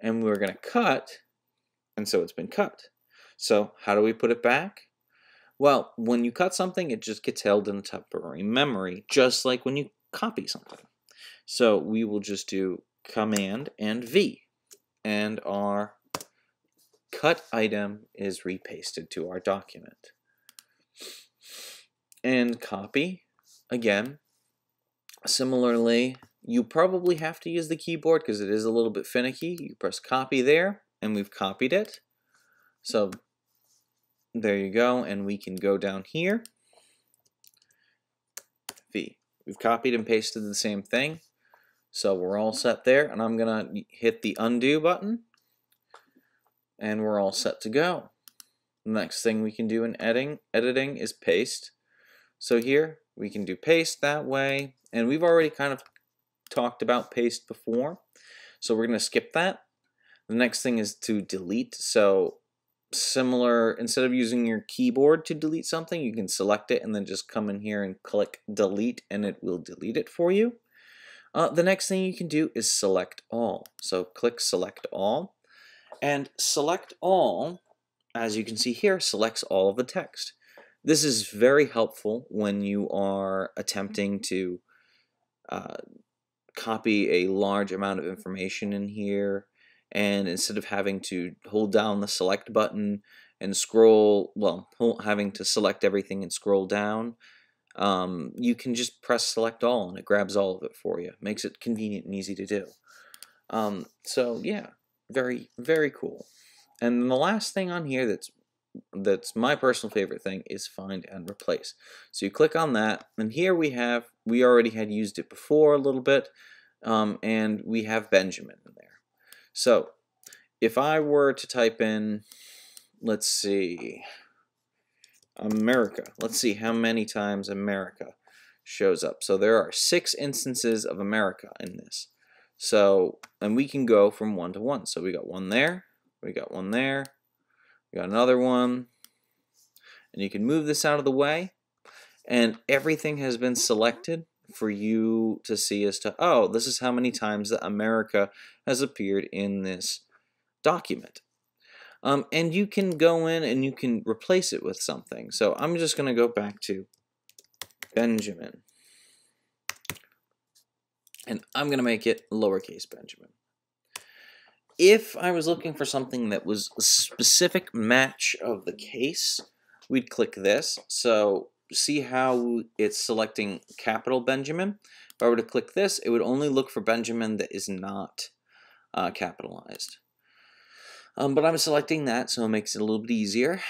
and we're going to cut. And so it's been cut. So how do we put it back? Well, when you cut something, it just gets held in temporary memory, just like when you copy something. So we will just do Command and V and our cut item is repasted to our document. And copy, again, similarly, you probably have to use the keyboard because it is a little bit finicky. You press copy there, and we've copied it. So there you go, and we can go down here. V. We've copied and pasted the same thing. So we're all set there, and I'm going to hit the undo button and we're all set to go. The next thing we can do in editing, editing is paste. So here we can do paste that way and we've already kind of talked about paste before. So we're going to skip that. The next thing is to delete. So similar, instead of using your keyboard to delete something, you can select it and then just come in here and click delete and it will delete it for you. Uh, the next thing you can do is select all. So click select all. And select all, as you can see here, selects all of the text. This is very helpful when you are attempting to uh, copy a large amount of information in here and instead of having to hold down the select button and scroll, well, having to select everything and scroll down, um, you can just press select all and it grabs all of it for you. Makes it convenient and easy to do. Um, so yeah, very, very cool. And the last thing on here that's that's my personal favorite thing is find and replace. So you click on that, and here we have, we already had used it before a little bit, um, and we have Benjamin in there. So if I were to type in, let's see, America, let's see how many times America shows up. So there are six instances of America in this. So, and we can go from one to one. So we got one there, we got one there, we got another one. And you can move this out of the way. And everything has been selected for you to see as to, oh, this is how many times that America has appeared in this document. Um, and you can go in and you can replace it with something. So I'm just going to go back to Benjamin and I'm going to make it lowercase benjamin. If I was looking for something that was a specific match of the case, we'd click this. So see how it's selecting capital Benjamin? If I were to click this, it would only look for Benjamin that is not uh, capitalized. Um, but I'm selecting that, so it makes it a little bit easier.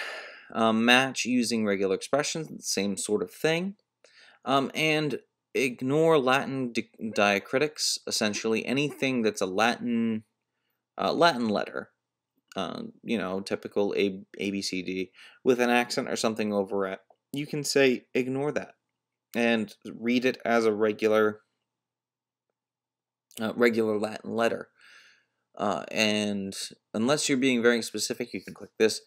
Um, match using regular expressions, same sort of thing. Um, and ignore Latin di diacritics, essentially anything that's a Latin uh, Latin letter, uh, you know, typical A B C D with an accent or something over it. You can say ignore that and read it as a regular uh, regular Latin letter. Uh, and unless you're being very specific, you can click this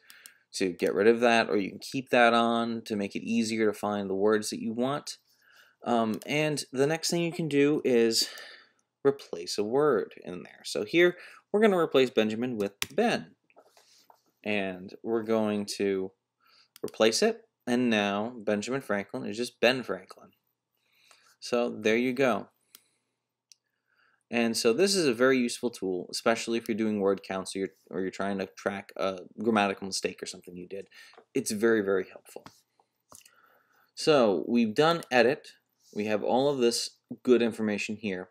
to get rid of that, or you can keep that on to make it easier to find the words that you want. Um, and the next thing you can do is replace a word in there. So here we're going to replace Benjamin with Ben. And we're going to replace it. And now Benjamin Franklin is just Ben Franklin. So there you go. And so this is a very useful tool, especially if you're doing word counts or you're, or you're trying to track a grammatical mistake or something you did. It's very, very helpful. So we've done edit we have all of this good information here.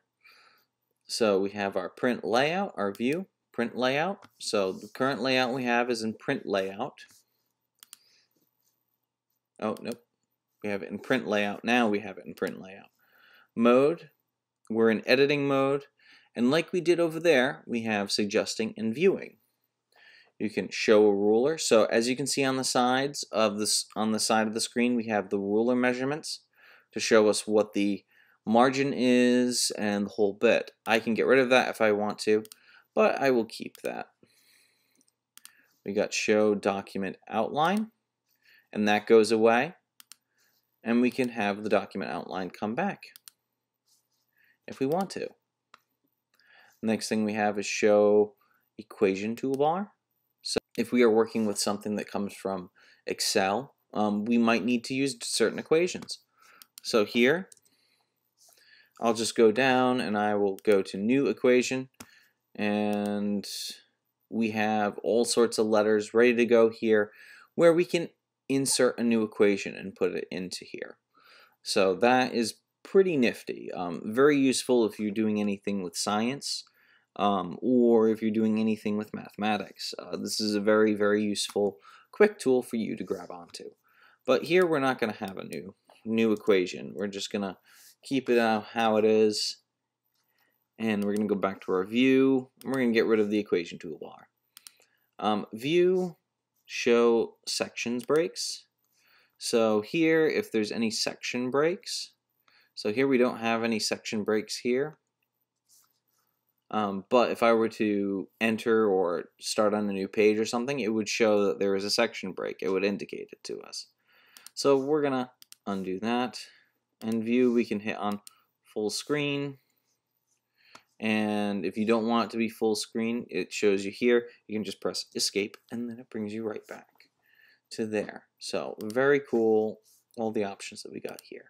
So we have our print layout, our view, print layout. So the current layout we have is in print layout. Oh, nope. We have it in print layout. Now we have it in print layout. Mode, we're in editing mode. And like we did over there, we have suggesting and viewing. You can show a ruler. So as you can see on the sides of this, on the side of the screen, we have the ruler measurements to show us what the margin is and the whole bit. I can get rid of that if I want to, but I will keep that. We got show document outline, and that goes away, and we can have the document outline come back if we want to. Next thing we have is show equation toolbar. So if we are working with something that comes from Excel, um, we might need to use certain equations. So here, I'll just go down and I will go to new equation and we have all sorts of letters ready to go here where we can insert a new equation and put it into here. So that is pretty nifty. Um, very useful if you're doing anything with science um, or if you're doing anything with mathematics. Uh, this is a very, very useful quick tool for you to grab onto. But here we're not going to have a new new equation. We're just going to keep it out how it is. And we're going to go back to our view. And we're going to get rid of the equation toolbar. Um, view, show sections breaks. So here, if there's any section breaks, so here we don't have any section breaks here. Um, but if I were to enter or start on a new page or something, it would show that there is a section break. It would indicate it to us. So we're going to undo that. And view, we can hit on full screen. And if you don't want it to be full screen, it shows you here. You can just press escape and then it brings you right back to there. So very cool, all the options that we got here.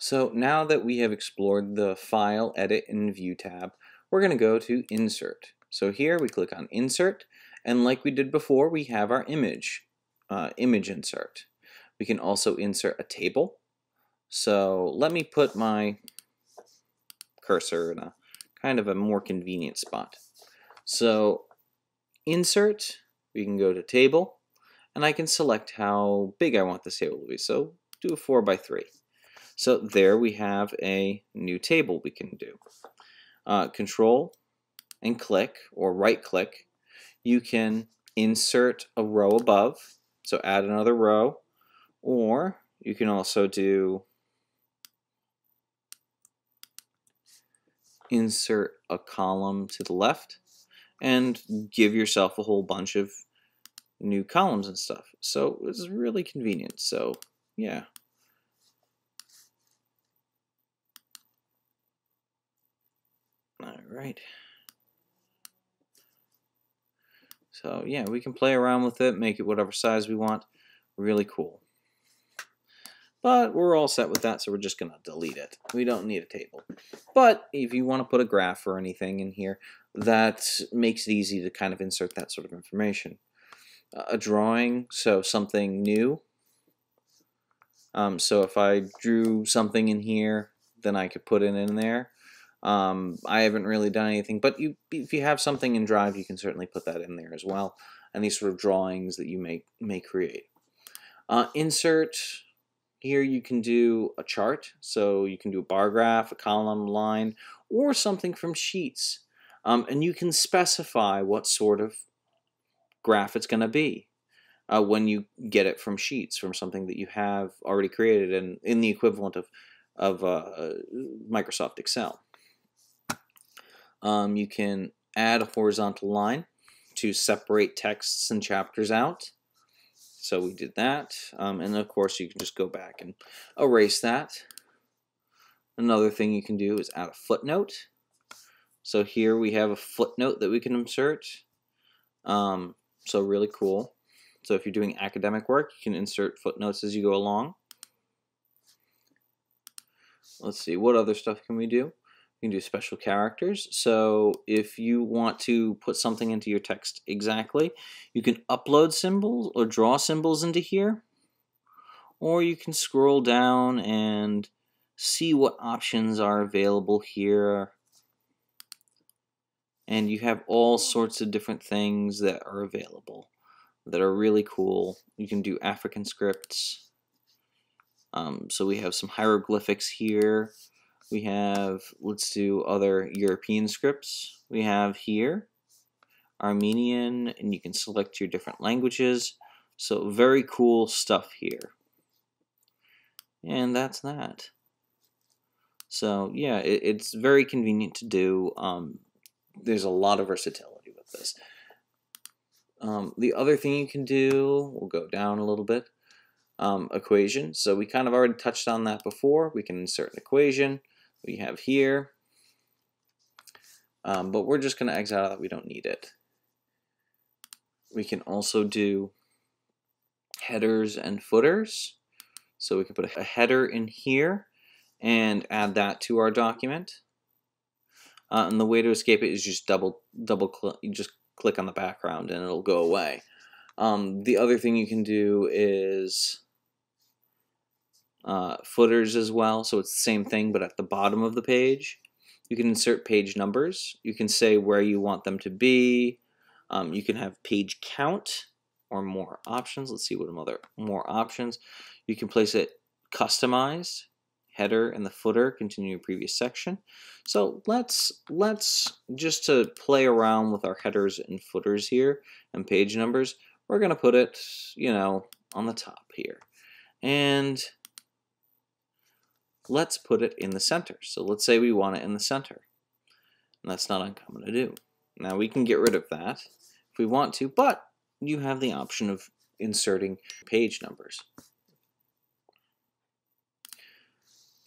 So now that we have explored the File, Edit, and View tab, we're going to go to Insert. So here we click on Insert, and like we did before, we have our image, uh, image insert. We can also insert a table. So let me put my cursor in a kind of a more convenient spot. So insert, we can go to table, and I can select how big I want this table to be. So do a four by three. So there we have a new table we can do. Uh, control and click or right click. You can insert a row above. So add another row or you can also do insert a column to the left and give yourself a whole bunch of new columns and stuff. So it's really convenient. So yeah. All right. So yeah, we can play around with it, make it whatever size we want. Really cool. But we're all set with that, so we're just going to delete it. We don't need a table. But if you want to put a graph or anything in here, that makes it easy to kind of insert that sort of information. Uh, a drawing, so something new. Um, so if I drew something in here, then I could put it in there. Um, I haven't really done anything, but you, if you have something in Drive, you can certainly put that in there as well. And these sort of drawings that you may, may create. Uh, insert here you can do a chart, so you can do a bar graph, a column, line, or something from sheets. Um, and you can specify what sort of graph it's going to be uh, when you get it from sheets, from something that you have already created and in the equivalent of, of uh, uh, Microsoft Excel. Um, you can add a horizontal line to separate texts and chapters out. So we did that. Um, and of course, you can just go back and erase that. Another thing you can do is add a footnote. So here we have a footnote that we can insert. Um, so really cool. So if you're doing academic work, you can insert footnotes as you go along. Let's see, what other stuff can we do? You can do special characters. So if you want to put something into your text exactly, you can upload symbols or draw symbols into here. Or you can scroll down and see what options are available here. And you have all sorts of different things that are available that are really cool. You can do African scripts. Um, so we have some hieroglyphics here. We have, let's do other European scripts. We have here Armenian, and you can select your different languages. So very cool stuff here. And that's that. So yeah, it, it's very convenient to do. Um, there's a lot of versatility with this. Um, the other thing you can do, we'll go down a little bit, um, equation. So we kind of already touched on that before. We can insert an equation we have here. Um, but we're just going to exile that. We don't need it. We can also do headers and footers. So we can put a header in here and add that to our document. Uh, and the way to escape it is just double double click. You just click on the background and it'll go away. Um, the other thing you can do is uh, footers as well. So it's the same thing, but at the bottom of the page. You can insert page numbers. You can say where you want them to be. Um, you can have page count or more options. Let's see what other more options. You can place it customized, header and the footer, continue your previous section. So let's let's just to play around with our headers and footers here and page numbers. We're gonna put it, you know, on the top here. And let's put it in the center. So let's say we want it in the center. And that's not uncommon to do. Now we can get rid of that if we want to, but you have the option of inserting page numbers.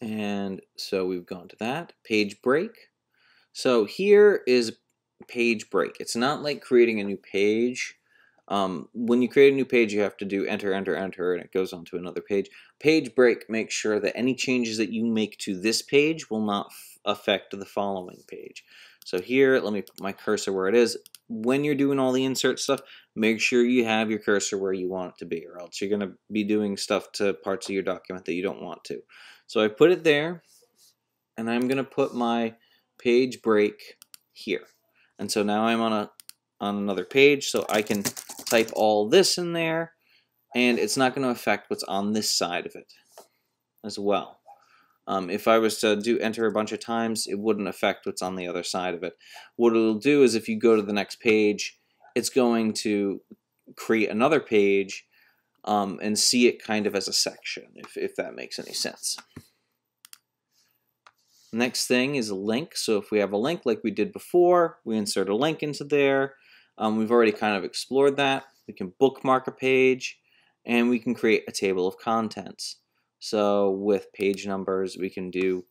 And so we've gone to that. Page break. So here is page break. It's not like creating a new page um, when you create a new page, you have to do enter, enter, enter, and it goes on to another page. Page break makes sure that any changes that you make to this page will not affect the following page. So here, let me put my cursor where it is. When you're doing all the insert stuff, make sure you have your cursor where you want it to be, or else you're going to be doing stuff to parts of your document that you don't want to. So I put it there, and I'm going to put my page break here. And so now I'm on a on another page. So I can type all this in there and it's not going to affect what's on this side of it as well. Um, if I was to do enter a bunch of times, it wouldn't affect what's on the other side of it. What it'll do is if you go to the next page, it's going to create another page um, and see it kind of as a section, if, if that makes any sense. Next thing is a link. So if we have a link like we did before, we insert a link into there. Um, we've already kind of explored that. We can bookmark a page and we can create a table of contents. So with page numbers, we can do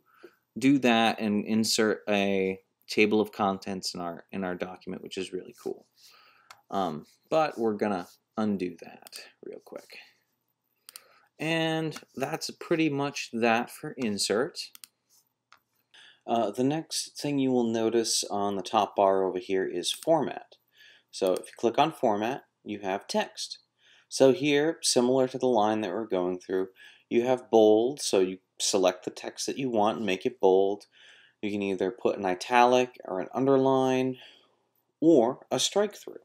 do that and insert a table of contents in our in our document, which is really cool. Um, but we're gonna undo that real quick. And that's pretty much that for insert. Uh, the next thing you will notice on the top bar over here is format. So if you click on format, you have text. So here, similar to the line that we're going through, you have bold, so you select the text that you want and make it bold. You can either put an italic or an underline or a strike through.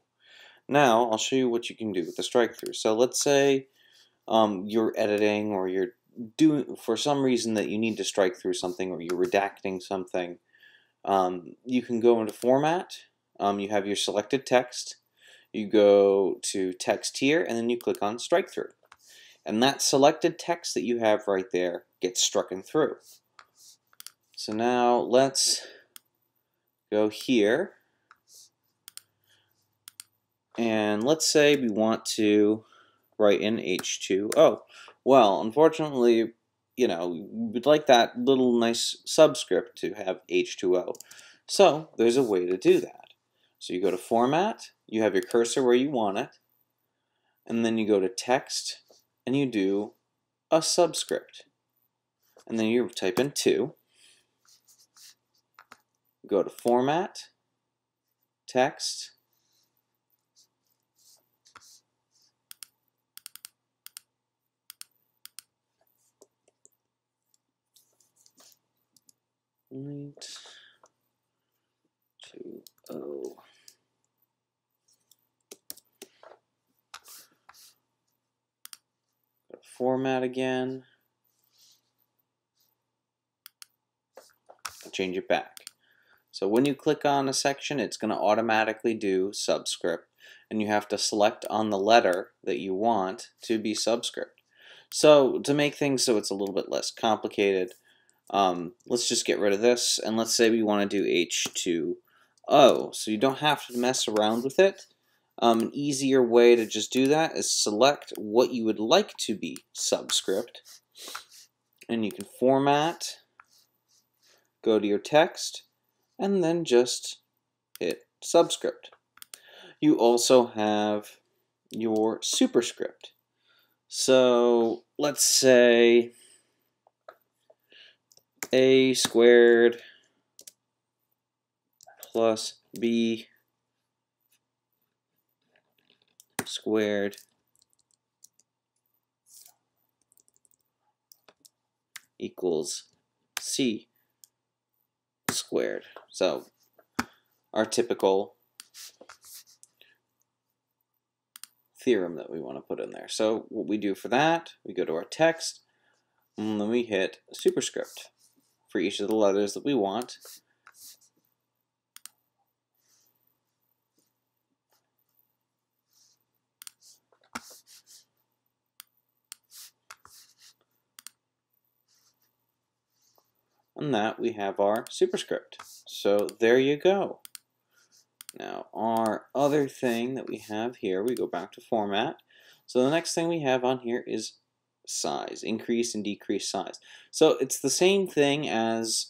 Now I'll show you what you can do with the strike through. So let's say um, you're editing or you're doing for some reason that you need to strike through something or you're redacting something. Um, you can go into format um, you have your selected text, you go to text here, and then you click on strike through. And that selected text that you have right there gets struck through. So now let's go here, and let's say we want to write in H2O. Well, unfortunately, you know, we'd like that little nice subscript to have H2O. So there's a way to do that. So you go to Format, you have your cursor where you want it, and then you go to Text, and you do a subscript. And then you type in 2, go to Format, Text, Right. Two O. Oh. format again. Change it back. So when you click on a section, it's going to automatically do subscript, and you have to select on the letter that you want to be subscript. So to make things so it's a little bit less complicated, um, let's just get rid of this, and let's say we want to do H2O. So you don't have to mess around with it. Um, an easier way to just do that is select what you would like to be subscript. And you can format, go to your text, and then just hit subscript. You also have your superscript. So let's say a squared plus b squared equals c squared. So our typical theorem that we want to put in there. So what we do for that, we go to our text, and then we hit superscript for each of the letters that we want. And that, we have our superscript. So there you go. Now, our other thing that we have here, we go back to format. So the next thing we have on here is size, increase and decrease size. So it's the same thing as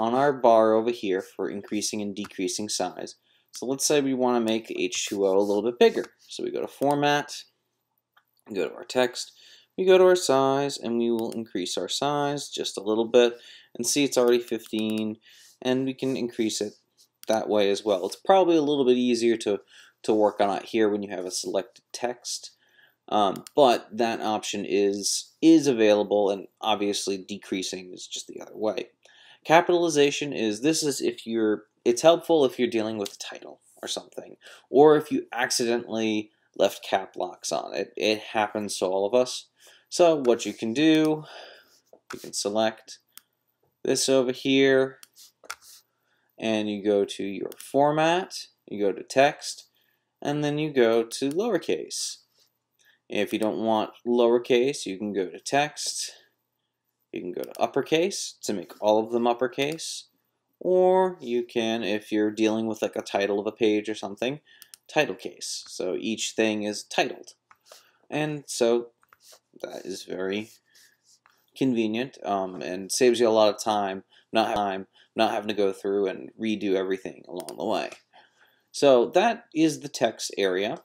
on our bar over here for increasing and decreasing size. So let's say we want to make H2O a little bit bigger. So we go to Format, go to our text, we go to our size and we will increase our size just a little bit and see it's already 15 and we can increase it that way as well. It's probably a little bit easier to, to work on it here when you have a selected text. Um, but that option is is available and obviously decreasing is just the other way. Capitalization is this is if you're it's helpful if you're dealing with a title or something or if you accidentally left cap locks on it. It happens to all of us. So what you can do, you can select this over here and you go to your format, you go to text, and then you go to lowercase. If you don't want lowercase, you can go to text, you can go to uppercase to make all of them uppercase, or you can, if you're dealing with like a title of a page or something, title case. So each thing is titled. And so that is very convenient um, and saves you a lot of time, not time, not having to go through and redo everything along the way. So that is the text area.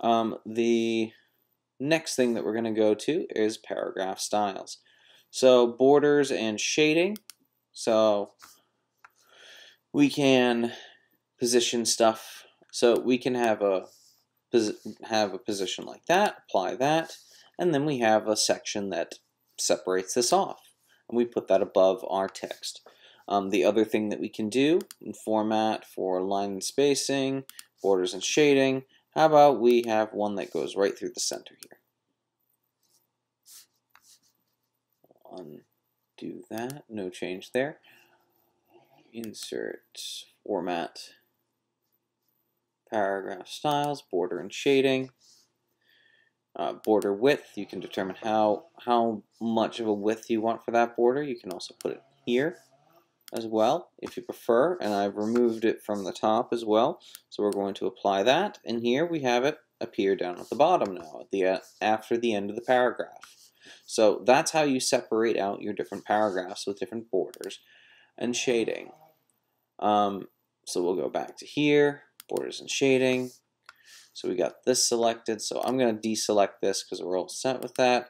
Um, the next thing that we're going to go to is paragraph styles. So borders and shading. So we can position stuff. So we can have a have a position like that, apply that. And then we have a section that separates this off. And we put that above our text. Um, the other thing that we can do in format for line and spacing, borders and shading, how about we have one that goes right through the center here. Undo that, no change there. Insert format, paragraph styles, border and shading uh, border width. You can determine how, how much of a width you want for that border. You can also put it here as well if you prefer and I've removed it from the top as well so we're going to apply that and here we have it appear down at the bottom now at the uh, after the end of the paragraph so that's how you separate out your different paragraphs with different borders and shading um, so we'll go back to here borders and shading so we got this selected. So I'm going to deselect this because we're all set with that.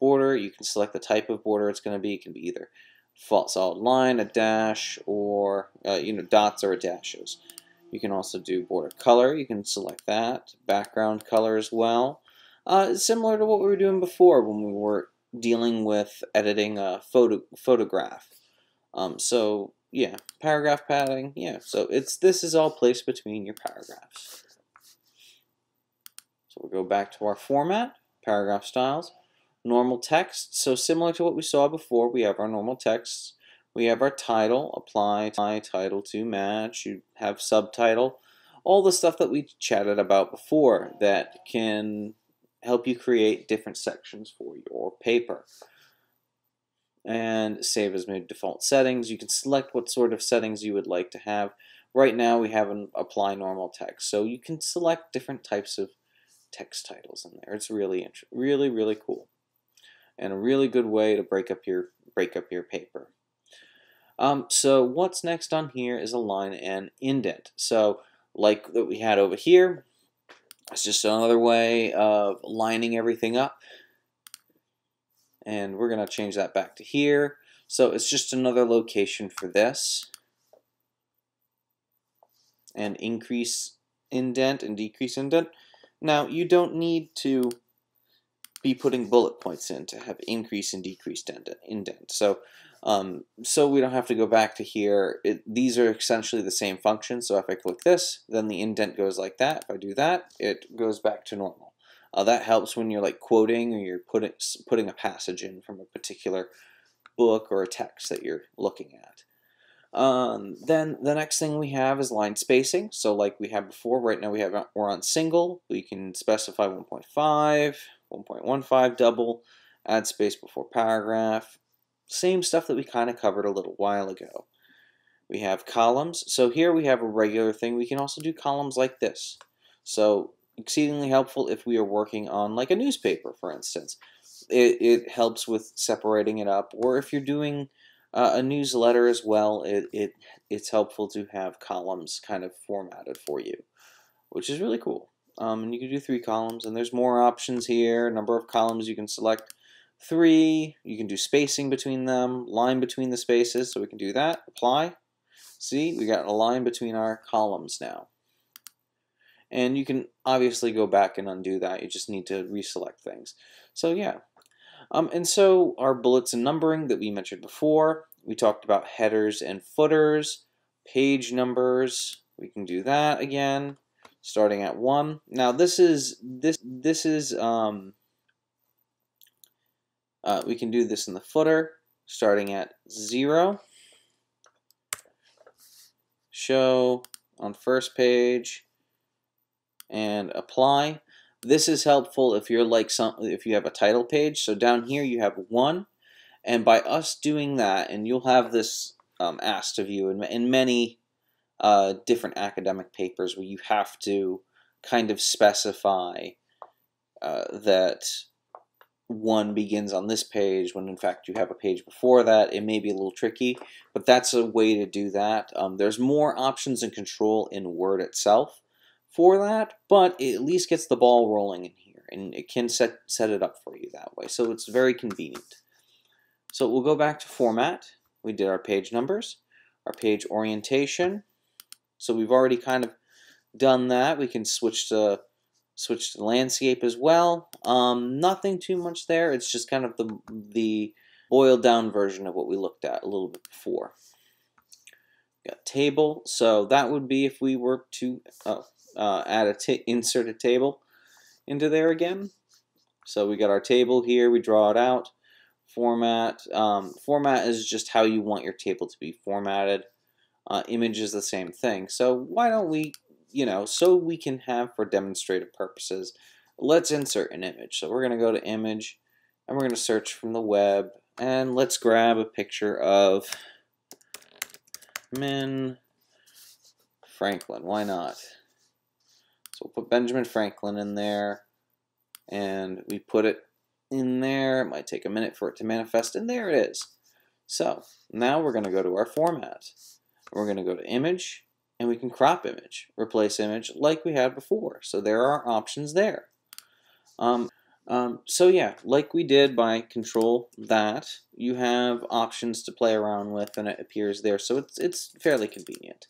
Border, you can select the type of border it's going to be. It can be either false solid line, a dash, or uh, you know dots or dashes. You can also do border color. You can select that. Background color as well. Uh, similar to what we were doing before when we were dealing with editing a photo photograph. Um, so yeah, paragraph padding. Yeah, so it's this is all placed between your paragraphs. So we'll go back to our format, paragraph styles, normal text. So similar to what we saw before, we have our normal text. We have our title, apply, apply title to match. You have subtitle, all the stuff that we chatted about before that can help you create different sections for your paper. And save as mid default settings. You can select what sort of settings you would like to have. Right now we have an apply normal text, so you can select different types of text titles in there. It's really, really, really cool, and a really good way to break up your break up your paper. Um, so what's next on here is a line and indent. So like that we had over here, it's just another way of lining everything up. And we're going to change that back to here. So it's just another location for this. And increase indent and decrease indent. Now, you don't need to be putting bullet points in to have increase and decrease indent. So, um, so we don't have to go back to here. It, these are essentially the same function. So if I click this, then the indent goes like that. If I do that, it goes back to normal. Uh, that helps when you're like quoting or you're putting putting a passage in from a particular book or a text that you're looking at. Um, then the next thing we have is line spacing. So like we had before, right now we have we're on single. We can specify 1.5, 1.15, double, add space before paragraph. Same stuff that we kind of covered a little while ago. We have columns. So here we have a regular thing. We can also do columns like this. So exceedingly helpful if we are working on like a newspaper, for instance. It, it helps with separating it up. Or if you're doing uh, a newsletter as well, it, it, it's helpful to have columns kind of formatted for you, which is really cool. Um, and you can do three columns, and there's more options here, number of columns you can select three, you can do spacing between them, line between the spaces, so we can do that, apply. See, we got a line between our columns now. And you can obviously go back and undo that, you just need to reselect things. So yeah, um, and so our bullets and numbering that we mentioned before, we talked about headers and footers, page numbers, we can do that again, starting at one. Now this is, this, this is, um, uh, we can do this in the footer, starting at zero. Show on first page and apply. This is helpful if you're like some, if you have a title page. So down here you have one, and by us doing that, and you'll have this um, asked of you in, in many uh, different academic papers where you have to kind of specify uh, that one begins on this page when in fact you have a page before that. It may be a little tricky, but that's a way to do that. Um, there's more options and control in Word itself for that, but it at least gets the ball rolling in here, and it can set, set it up for you that way. So it's very convenient. So we'll go back to Format. We did our page numbers, our page orientation. So we've already kind of done that. We can switch to switch to landscape as well. Um, nothing too much there. It's just kind of the the boiled down version of what we looked at a little bit before. Got table. So that would be if we were to. Oh, uh, add a insert a table into there again. So we got our table here, we draw it out. Format, um, format is just how you want your table to be formatted. Uh, image is the same thing. So why don't we, you know, so we can have for demonstrative purposes, let's insert an image. So we're going to go to image and we're going to search from the web and let's grab a picture of Min Franklin. Why not? So we'll put Benjamin Franklin in there. And we put it in there. It might take a minute for it to manifest. And there it is. So now we're going to go to our format. We're going to go to image. And we can crop image, replace image like we had before. So there are options there. Um, um, so yeah, like we did by control that, you have options to play around with and it appears there. So it's, it's fairly convenient.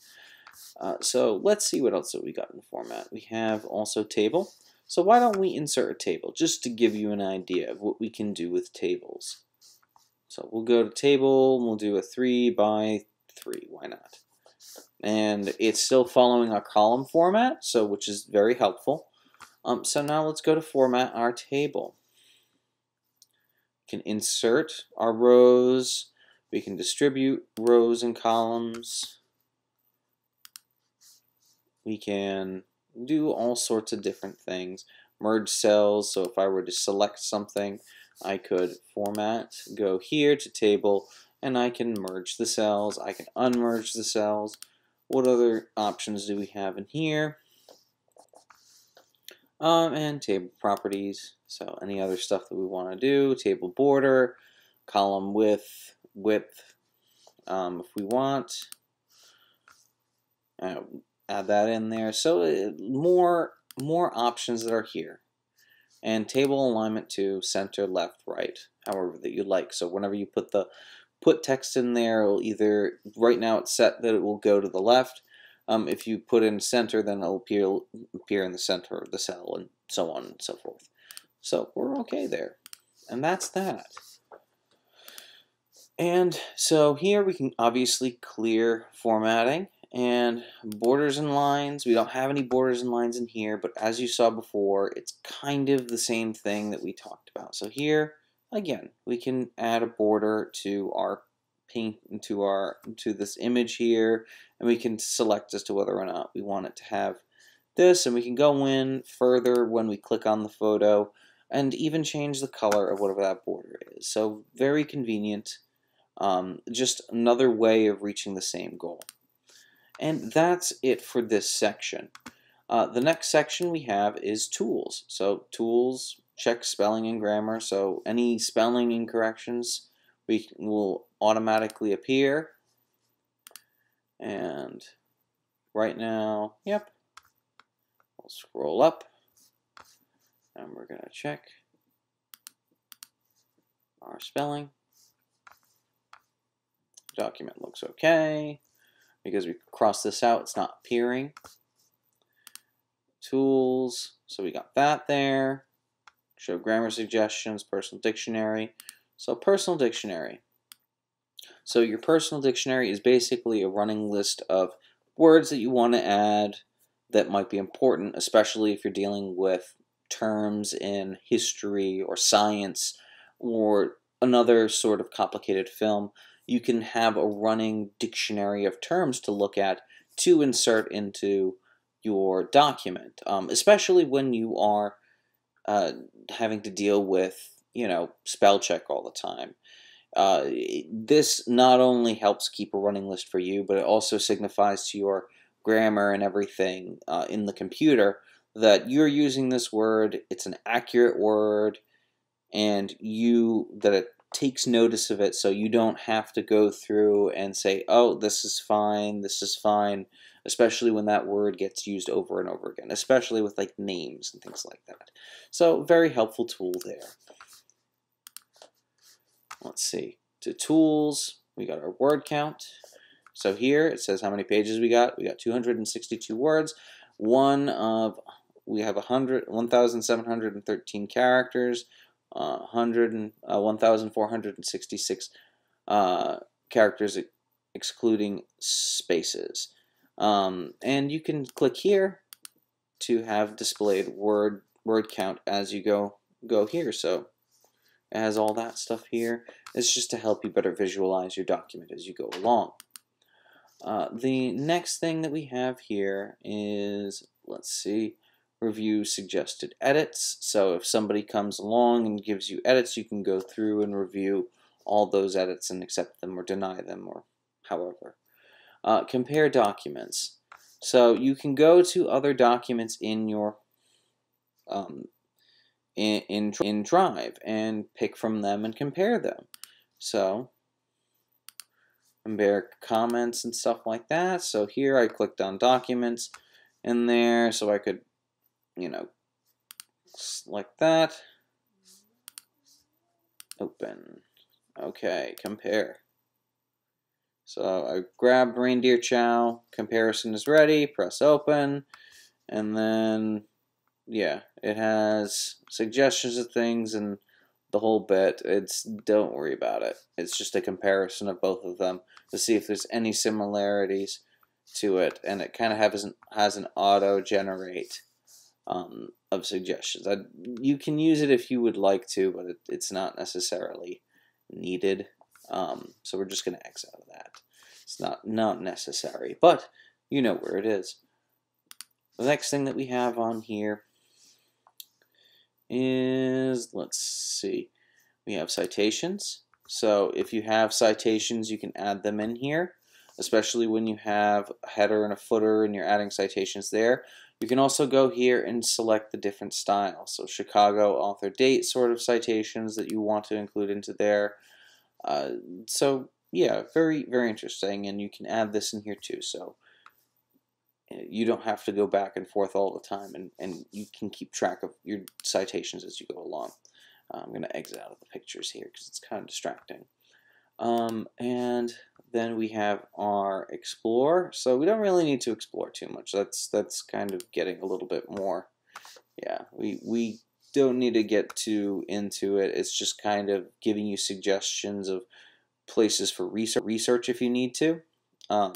Uh, so let's see what else that we got in the format. We have also table. So why don't we insert a table just to give you an idea of what we can do with tables. So we'll go to table, we'll do a 3 by 3, why not? And it's still following our column format, so which is very helpful. Um, so now let's go to format our table. We can insert our rows, we can distribute rows and columns, we can do all sorts of different things. Merge cells, so if I were to select something, I could format, go here to table, and I can merge the cells. I can unmerge the cells. What other options do we have in here? Um, and table properties. So any other stuff that we want to do, table border, column width, width, um, if we want. Uh, add that in there. So uh, more, more options that are here. And table alignment to center, left, right, however that you like. So whenever you put the put text in there, it'll either, right now it's set that it will go to the left. Um, if you put in center, then it'll appear, appear in the center of the cell and so on and so forth. So we're okay there. And that's that. And so here we can obviously clear formatting and borders and lines we don't have any borders and lines in here but as you saw before it's kind of the same thing that we talked about so here again we can add a border to our paint into our to this image here and we can select as to whether or not we want it to have this and we can go in further when we click on the photo and even change the color of whatever that border is so very convenient um, just another way of reaching the same goal and that's it for this section. Uh, the next section we have is tools. So tools, check spelling and grammar. So any spelling incorrections we will automatically appear. And right now, yep, we'll scroll up and we're gonna check our spelling. Document looks okay because we cross this out, it's not appearing. Tools, so we got that there. Show grammar suggestions, personal dictionary. So personal dictionary. So your personal dictionary is basically a running list of words that you want to add that might be important, especially if you're dealing with terms in history or science or another sort of complicated film you can have a running dictionary of terms to look at to insert into your document, um, especially when you are uh, having to deal with, you know, spell check all the time. Uh, this not only helps keep a running list for you, but it also signifies to your grammar and everything uh, in the computer that you're using this word, it's an accurate word, and you that it takes notice of it so you don't have to go through and say, oh, this is fine, this is fine, especially when that word gets used over and over again, especially with like names and things like that. So very helpful tool there. Let's see, to tools, we got our word count. So here it says how many pages we got. We got 262 words. One of, we have 100, 1,713 characters. Uh, uh, 1,466 uh, characters excluding spaces. Um, and you can click here to have displayed word word count as you go go here. So it has all that stuff here. It's just to help you better visualize your document as you go along. Uh, the next thing that we have here is, let's see, review suggested edits. So if somebody comes along and gives you edits, you can go through and review all those edits and accept them or deny them or however. Uh, compare documents. So you can go to other documents in your um, in, in, in Drive and pick from them and compare them. So compare comments and stuff like that. So here I clicked on documents in there so I could you know, like that. Open. Okay, compare. So I grab reindeer chow, comparison is ready, press open, and then, yeah, it has suggestions of things and the whole bit. It's, don't worry about it. It's just a comparison of both of them to see if there's any similarities to it, and it kind of has an, has an auto-generate um, of suggestions. I, you can use it if you would like to, but it, it's not necessarily needed. Um, so we're just going to X out of that. It's not, not necessary, but you know where it is. The next thing that we have on here is, let's see, we have citations. So if you have citations, you can add them in here, especially when you have a header and a footer and you're adding citations there. You can also go here and select the different styles. So Chicago author date sort of citations that you want to include into there. Uh, so yeah, very, very interesting. And you can add this in here too. So uh, you don't have to go back and forth all the time and, and you can keep track of your citations as you go along. Uh, I'm going to exit out of the pictures here because it's kind of distracting. Um, and then we have our explore. So we don't really need to explore too much. That's that's kind of getting a little bit more. Yeah, we we don't need to get too into it. It's just kind of giving you suggestions of places for research, research if you need to. Um,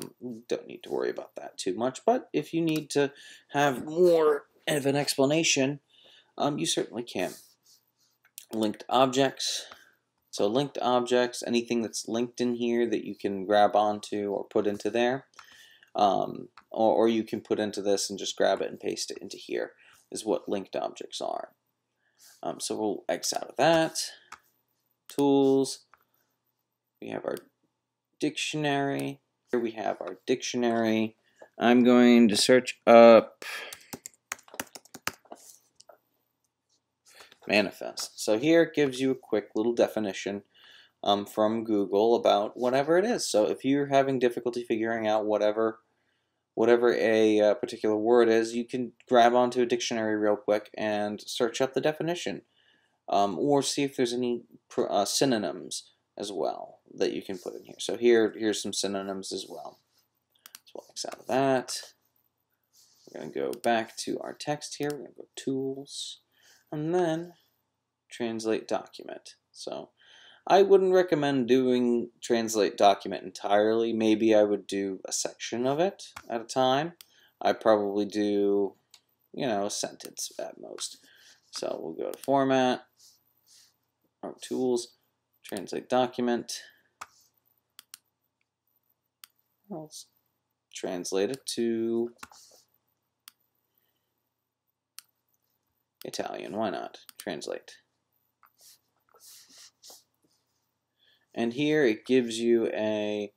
don't need to worry about that too much. But if you need to have more of an explanation, um, you certainly can. Linked objects. So linked objects, anything that's linked in here that you can grab onto or put into there. Um, or, or, you can put into this and just grab it and paste it into here is what linked objects are. Um, so we'll X out of that. Tools. We have our dictionary. Here we have our dictionary. I'm going to search up manifest. So here it gives you a quick little definition um, from Google about whatever it is. So if you're having difficulty figuring out whatever whatever a uh, particular word is, you can grab onto a dictionary real quick and search up the definition. Um, or see if there's any uh, synonyms as well that you can put in here. So here, here's some synonyms as well. So we'll X out of that. We're going to go back to our text here. We're going to go Tools and then translate document. So I wouldn't recommend doing translate document entirely. Maybe I would do a section of it at a time. I probably do, you know, a sentence at most. So we'll go to format, our tools, translate document. Let's translate it to Italian. Why not? Translate. And here it gives you a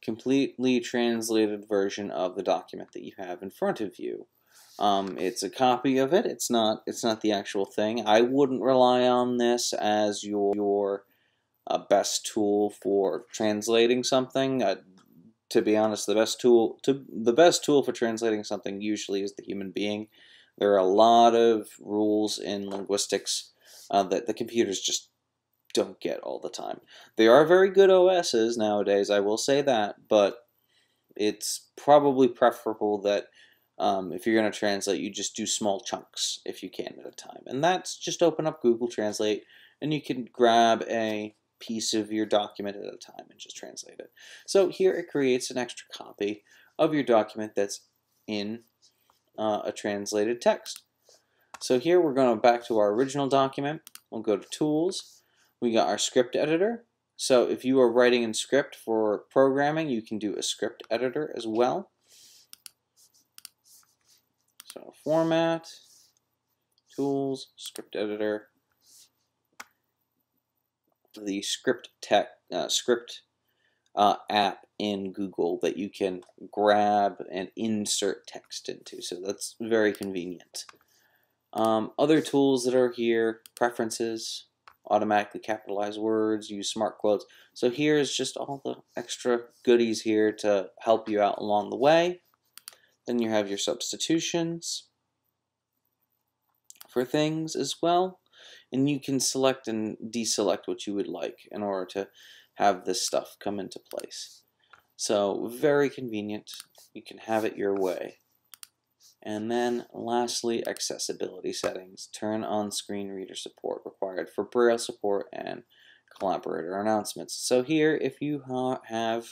completely translated version of the document that you have in front of you. Um, it's a copy of it. It's not. It's not the actual thing. I wouldn't rely on this as your your uh, best tool for translating something. Uh, to be honest, the best tool to the best tool for translating something usually is the human being. There are a lot of rules in linguistics uh, that the computers just don't get all the time. They are very good OSs nowadays, I will say that, but it's probably preferable that um, if you're going to translate, you just do small chunks if you can at a time. And that's just open up Google Translate and you can grab a piece of your document at a time and just translate it. So here it creates an extra copy of your document that's in uh, a translated text. So here we're going back to our original document. We'll go to Tools. We got our script editor. So if you are writing in script for programming, you can do a script editor as well. So format, tools, script editor, the script tech, uh, script uh, app in Google that you can grab and insert text into. So that's very convenient. Um, other tools that are here, preferences, automatically capitalize words, use smart quotes. So here's just all the extra goodies here to help you out along the way. Then you have your substitutions for things as well. And you can select and deselect what you would like in order to have this stuff come into place. So very convenient. You can have it your way. And then lastly, accessibility settings. Turn on screen reader support required for Braille support and collaborator announcements. So here, if you ha have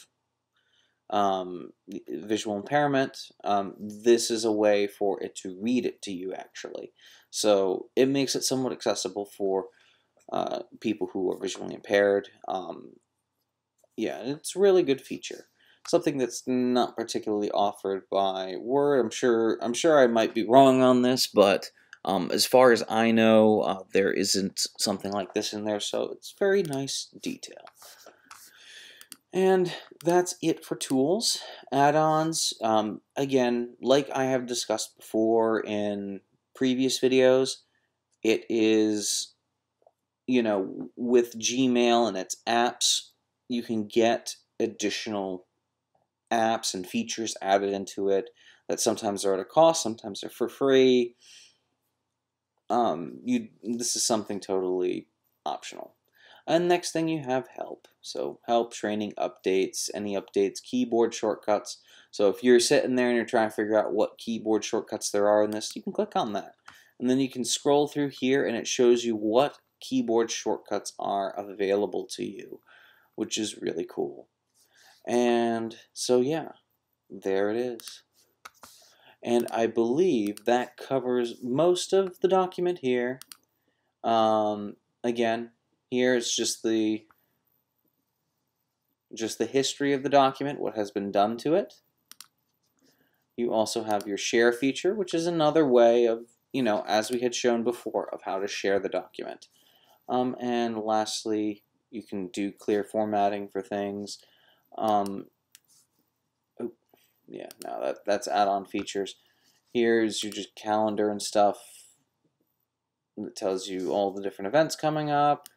um, visual impairment, um, this is a way for it to read it to you actually. So it makes it somewhat accessible for uh, people who are visually impaired, um, yeah, it's really good feature. Something that's not particularly offered by Word. I'm sure. I'm sure I might be wrong on this, but um, as far as I know, uh, there isn't something like this in there. So it's very nice detail. And that's it for tools, add-ons. Um, again, like I have discussed before in previous videos, it is, you know, with Gmail and its apps, you can get additional apps and features added into it that sometimes are at a cost, sometimes they're for free. Um, you this is something totally optional. And next thing you have help. So help, training, updates, any updates, keyboard shortcuts. So if you're sitting there and you're trying to figure out what keyboard shortcuts there are in this, you can click on that. And then you can scroll through here and it shows you what keyboard shortcuts are available to you which is really cool. And so, yeah, there it is. And I believe that covers most of the document here. Um, again, here it's just the just the history of the document, what has been done to it. You also have your share feature, which is another way of, you know, as we had shown before, of how to share the document. Um, and lastly, you can do clear formatting for things. Um, oh, yeah, no, that, that's add-on features. Here's your just calendar and stuff. It tells you all the different events coming up,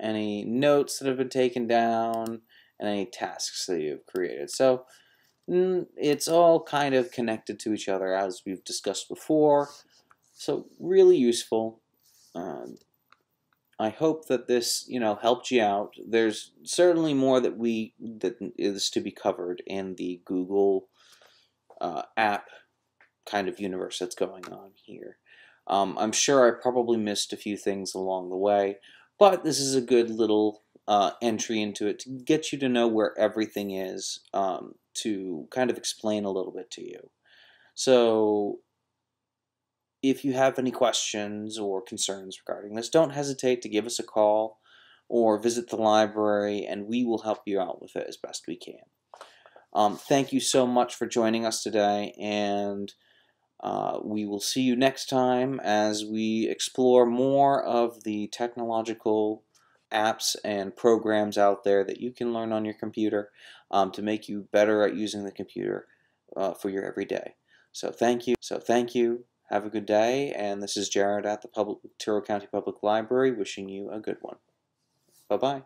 any notes that have been taken down, and any tasks that you've created. So mm, it's all kind of connected to each other as we've discussed before. So really useful. Um, I hope that this, you know, helped you out. There's certainly more that we that is to be covered in the Google uh, app kind of universe that's going on here. Um, I'm sure I probably missed a few things along the way, but this is a good little uh, entry into it to get you to know where everything is, um, to kind of explain a little bit to you. So if you have any questions or concerns regarding this, don't hesitate to give us a call or visit the library and we will help you out with it as best we can. Um, thank you so much for joining us today and uh, we will see you next time as we explore more of the technological apps and programs out there that you can learn on your computer um, to make you better at using the computer uh, for your everyday. So thank you. So thank you. Have a good day, and this is Jared at the Public, Turo County Public Library wishing you a good one. Bye-bye.